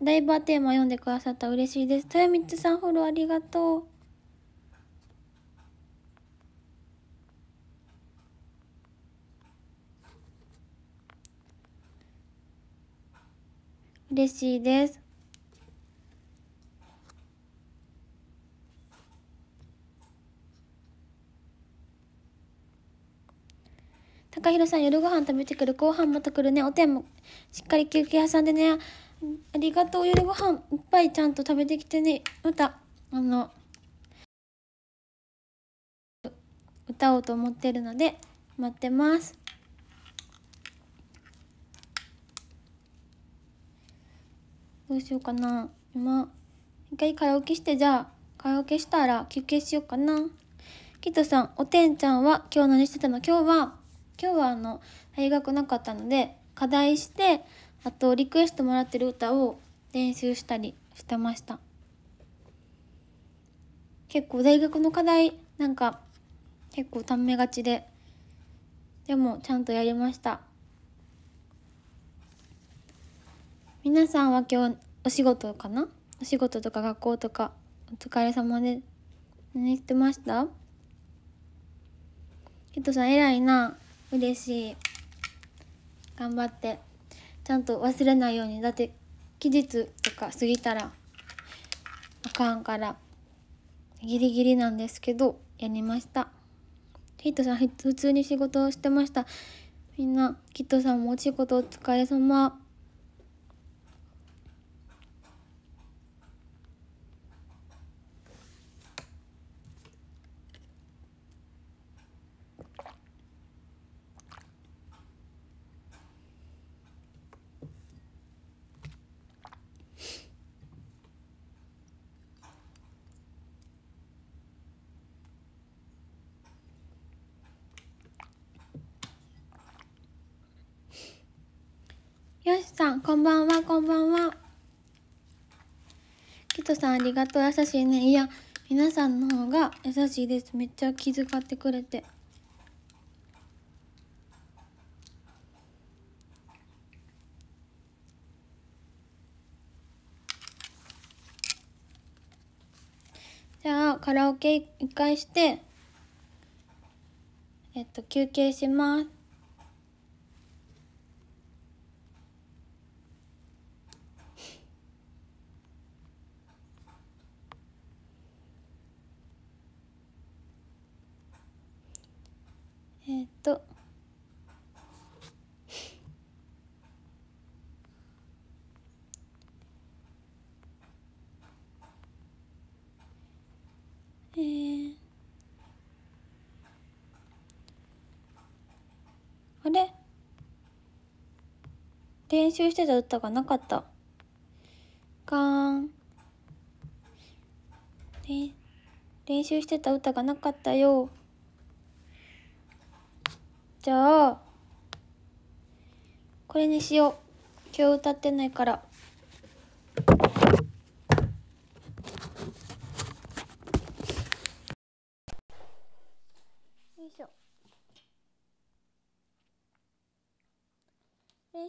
ダイバーテーマ読んでくださったら嬉しいです。とみつさん、フォローありがとう。嬉しいです。高弘さん、夜ご飯食べてくる。後半また来るね。おてんもしっかり休憩挟んでね。ありがとう。夜ご飯いっぱいちゃんと食べてきてね。また、あの、歌おうと思ってるので、待ってます。どうしようかな。今、一回カラオケして、じゃあ、カラオケしたら休憩しようかな。キトさん、おてんちゃんは今日何してたの今日は、今日はあの大学なかったので課題してあとリクエストもらってる歌を練習したりしてました結構大学の課題なんか結構ためがちででもちゃんとやりました皆さんは今日お仕事かなお仕事とか学校とかお疲れ様で何してましたキトさん偉いな嬉しい頑張ってちゃんと忘れないようにだって期日とか過ぎたらあかんからギリギリなんですけどやりましたヒットさん普通に仕事をしてましたみんなきットさんもお仕事お疲れ様こんばんは、こんばんは。キトさんありがとう。優しいね。いや、皆さんの方が優しいです。めっちゃ気遣ってくれて。じゃあ、カラオケ一回して、えっと、休憩します。えあれ練習してた歌がなかった。かーん。練習してた歌がなかったよ。じゃあ、これにしよう。今日歌ってないから。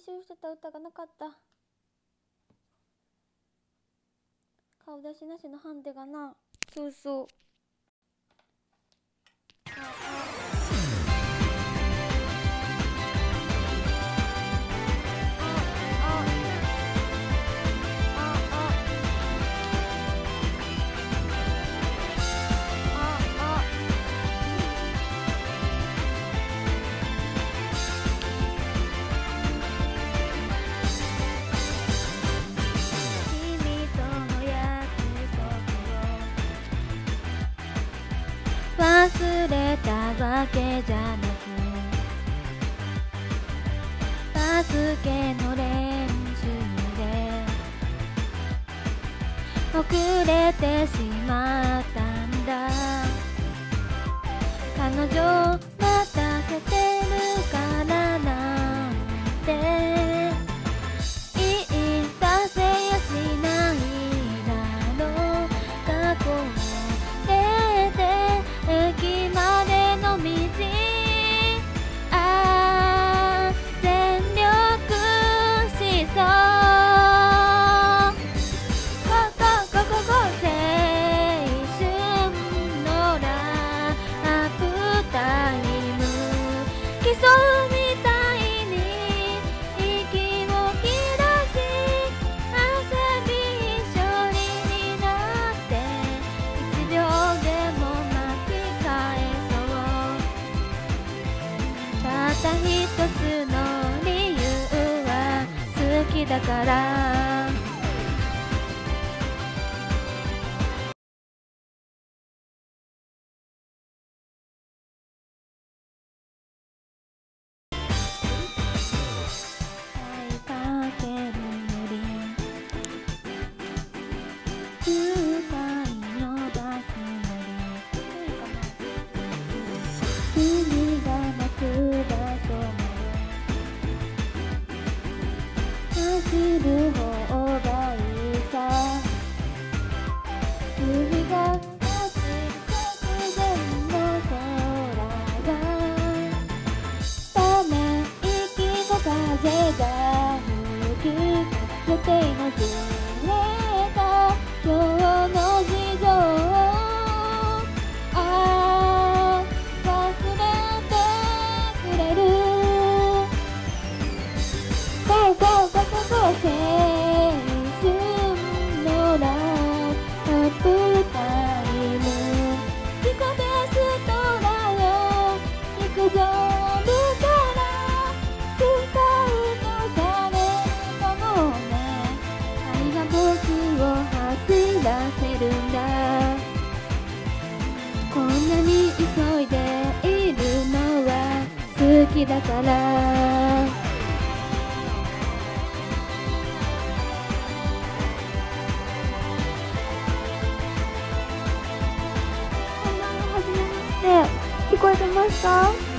習してた歌がなかった顔出しなしのハンデがなそうそうわけじゃなくバスケの練習で遅れてしまったんだ彼女待たせてる聞こえてました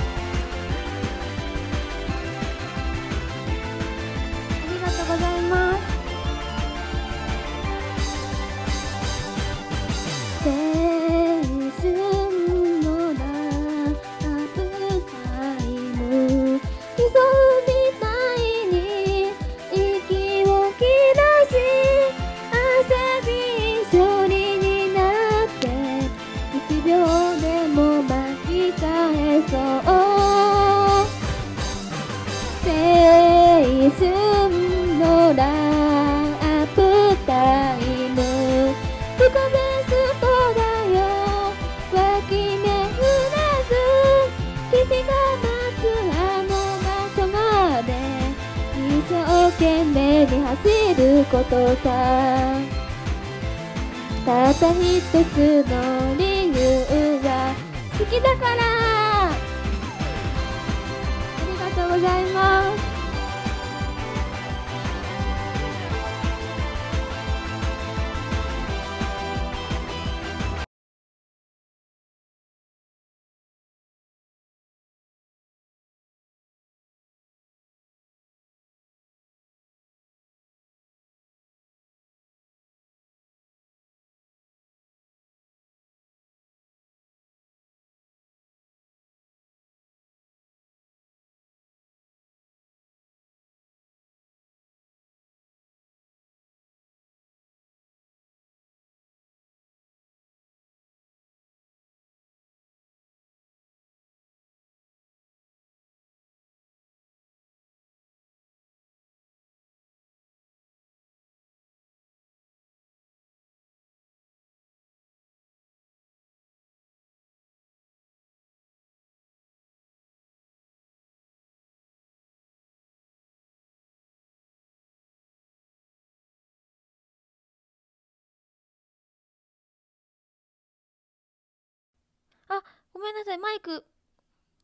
あごめんなさいマイク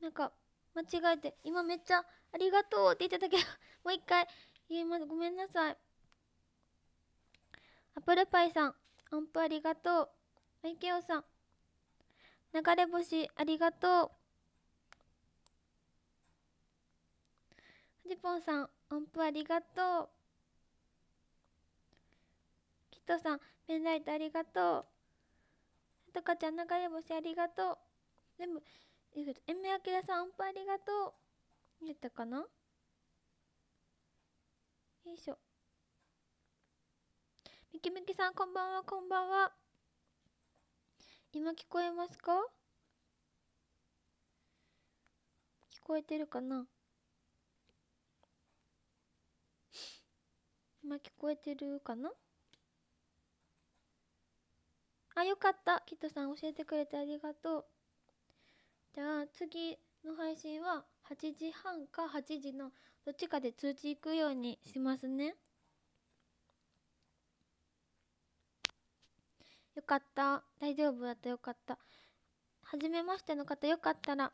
なんか間違えて今めっちゃありがとうって言ってたけど もう一回言いますごめんなさいアップルパイさん音符ありがとうマイケオさん流れ星ありがとうジポンさん音符ありがとうキットさんペンライトありがとうとかちゃん流れ星ありがとう。全部、えぐと、えめあきらさん音符ありがとう。見えたかなよいしょ。みきみきさんこんばんは、こんばんは。今聞こえますか聞こえてるかな今聞こえてるかなあ、よかった。キットさん教えてくれてありがとう。じゃあ次の配信は8時半か8時のどっちかで通知行くようにしますね。よかった。大丈夫だったよかった。はじめましての方よかったら、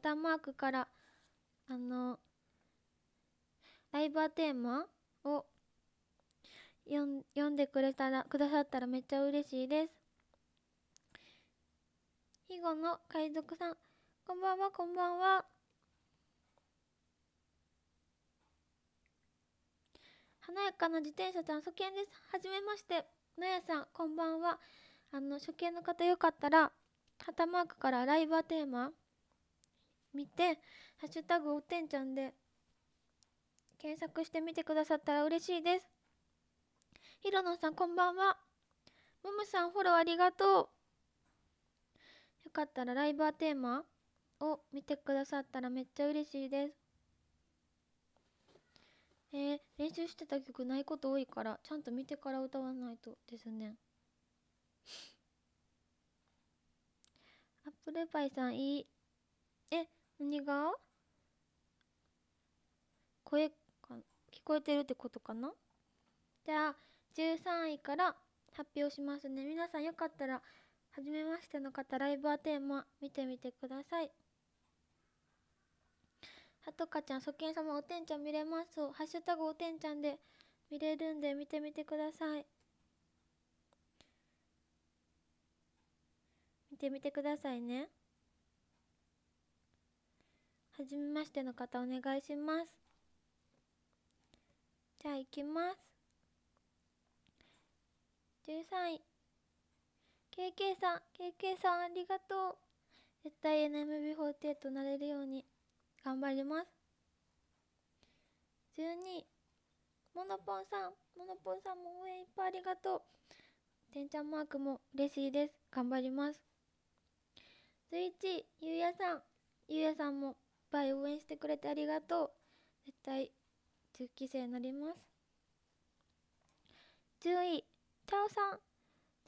タマークから、あの、ライバーテーマを読んでくれたら、くださったらめっちゃ嬉しいです。囲碁の海賊さん。こんばんは、こんばんは。華やかな自転車ちゃん、初見です。はじめまして。のやさん、こんばんは。あの、初見の方よかったら、旗マークからライバーテーマ見て、ハッシュタグおてんちゃんで検索してみてくださったら嬉しいです。ひろのさん、こんばんは。むむさん、フォローありがとう。よかったらライバーテーマを見てくださったらめっちゃ嬉しいです。えー、練習してた曲ないこと多いから、ちゃんと見てから歌わないとですね。アップルパイさんいい。え、何が声か、聞こえてるってことかなじゃあ、13位から発表しますね。皆さんよかったら、初めましての方、ライブはテーマ見てみてください。はとかちゃん、そけん様、おてんちゃん見れますハッシュタグおてんちゃんで見れるんで見てみてください。見てみてくださいね。はじめましての方、お願いします。じゃあ、行きます。13位。KK さん、KK さんありがとう。絶対 NMB48 となれるように頑張ります。12位、モノポンさん、モノポンさんも応援いっぱいありがとう。てんちゃんマークも嬉しいです。頑張ります。11位、ゆうやさん、ゆうやさんもいっぱい応援してくれてありがとう。絶対1期生になります。10位、チャオさん、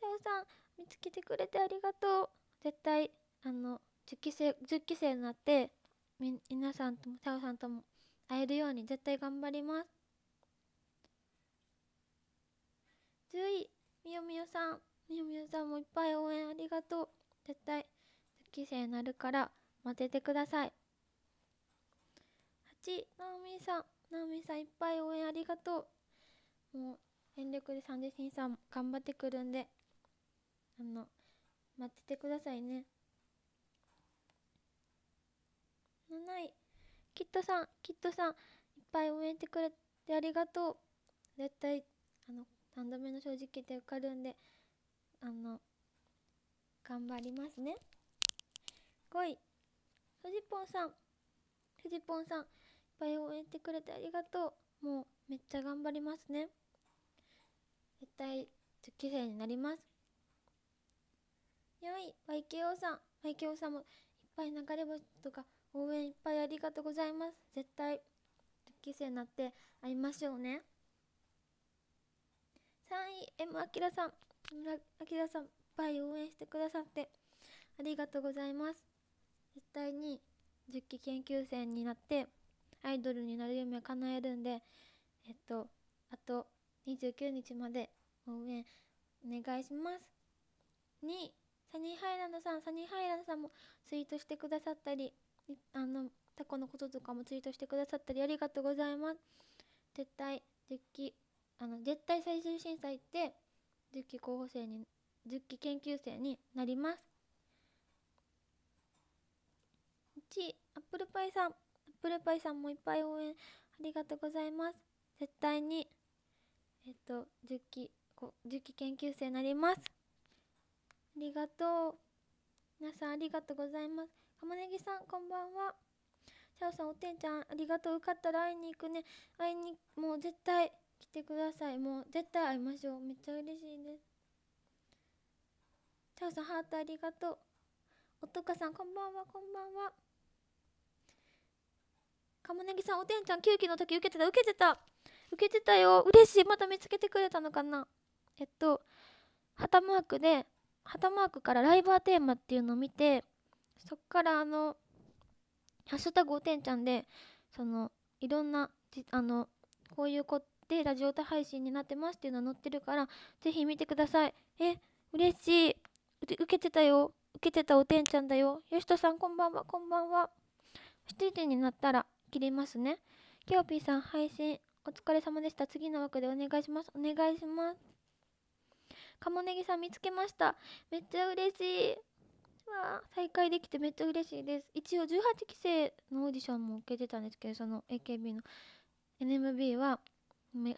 チャオさん、見つけてくれてありがとう絶対あの10期生10期生になってみ皆さんともタオさんとも会えるように絶対頑張ります10位みよみよさんみよみよさんもいっぱい応援ありがとう絶対10期生になるから待っててください8位なおみさんなおみさんいっぱい応援ありがとうもう全力で三次審査も頑張ってくるんであの待っててくださいね7位キットさんキットさんいっぱい応援してくれてありがとう絶対あの3度目の正直で受かるんであの頑張りますね5位フジポンさんフジポンさんいっぱい応援してくれてありがとうもうめっちゃ頑張りますね絶対10生になりますやばい YKO さん YKO さんもいっぱい流れ星とか応援いっぱいありがとうございます絶対同級生になって会いましょうね3位 M あきらさんあきらさんいっぱい応援してくださってありがとうございます絶対に10期研究生になってアイドルになる夢叶えるんでえっとあと29日まで応援お願いします2サニーハイランドさん、サニーハイランドさんもツイートしてくださったり、あの、タコのこととかもツイートしてくださったり、ありがとうございます。絶対、絶期、あの、絶対最終審査行って、10期候補生に、10期研究生になります。1位、アップルパイさん。アップルパイさんもいっぱい応援ありがとうございます。絶対に、えっと、絶0期、10期研究生になります。ありがとう。皆さんありがとうございます。かもねぎさん、こんばんは。シャオさん、おてんちゃん、ありがとう。受かったら会いに行くね。会いに、もう絶対来てください。もう絶対会いましょう。めっちゃ嬉しいです。シャオさん、ハートありがとう。おとかさん、こんばんは、こんばんは。かもねぎさん、おてんちゃん、休憩の時受けてた、受けてた。受けてたよ。嬉しい。また見つけてくれたのかな。えっと、旗マークで、旗マークからライバーテーマっていうのを見てそっからあの「ハッシュタグおてんちゃんで」そのいろんなあのこういう子でラジオ配信になってますっていうのは載ってるからぜひ見てくださいえ嬉しい受けてたよ受けてたおてんちゃんだよよしとさんこんばんはこんばんは7時になったら切りますねきよぴーさん配信お疲れ様でした次の枠でお願いしますお願いしますモネギさん見つけましためっちゃ嬉しいわ再会できてめっちゃ嬉しいです一応18期生のオーディションも受けてたんですけどその AKB の NMB は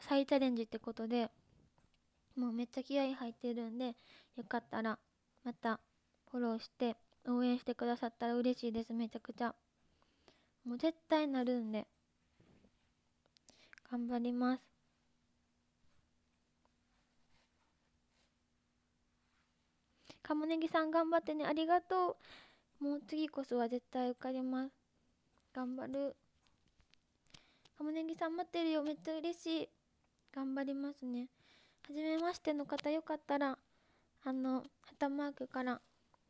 再チャレンジってことでもうめっちゃ気合入ってるんでよかったらまたフォローして応援してくださったら嬉しいですめちゃくちゃもう絶対なるんで頑張りますモネギさん頑張ってねありがとうもう次こそは絶対受かります頑張るカモネギさん待ってるよめっちゃ嬉しい頑張りますねはじめましての方よかったらあの旗マークから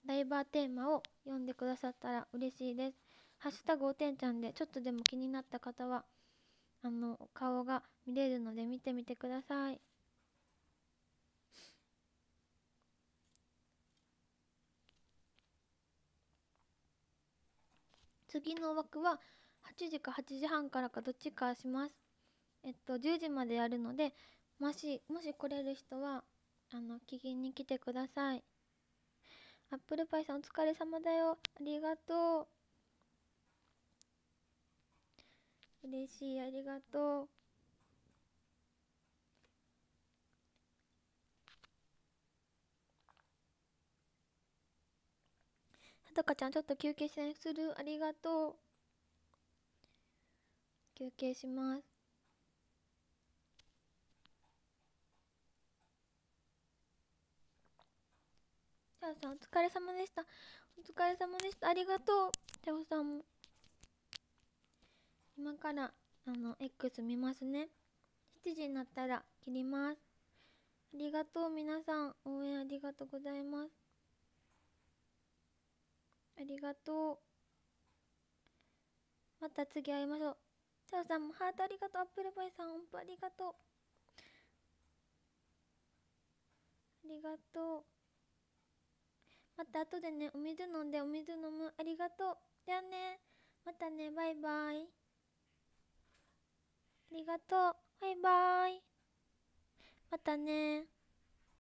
ダイバーテーマを読んでくださったら嬉しいですハッシュタグおてんちゃんでちょっとでも気になった方はあの顔が見れるので見てみてください次の枠は8時か8時半からかどっちかします。えっと、10時までやるので、もし、もし来れる人は、あの、機嫌に来てください。アップルパイさんお疲れ様だよ。ありがとう。嬉しい、ありがとう。とかちゃんちょっと休憩するありがとう休憩しますチャオさんお疲れ様でしたお疲れ様でしたありがとうチャオさんも今からあの X 見ますね7時になったら切りますありがとう皆さん応援ありがとうございますありがとう。また次会いましょう。チャオさんもハートありがとう。アップルパイさん音符ありがとう。ありがとう。また後でね、お水飲んでお水飲む。ありがとう。じゃあね。またね、バイバイ。ありがとう。バイバイ。またね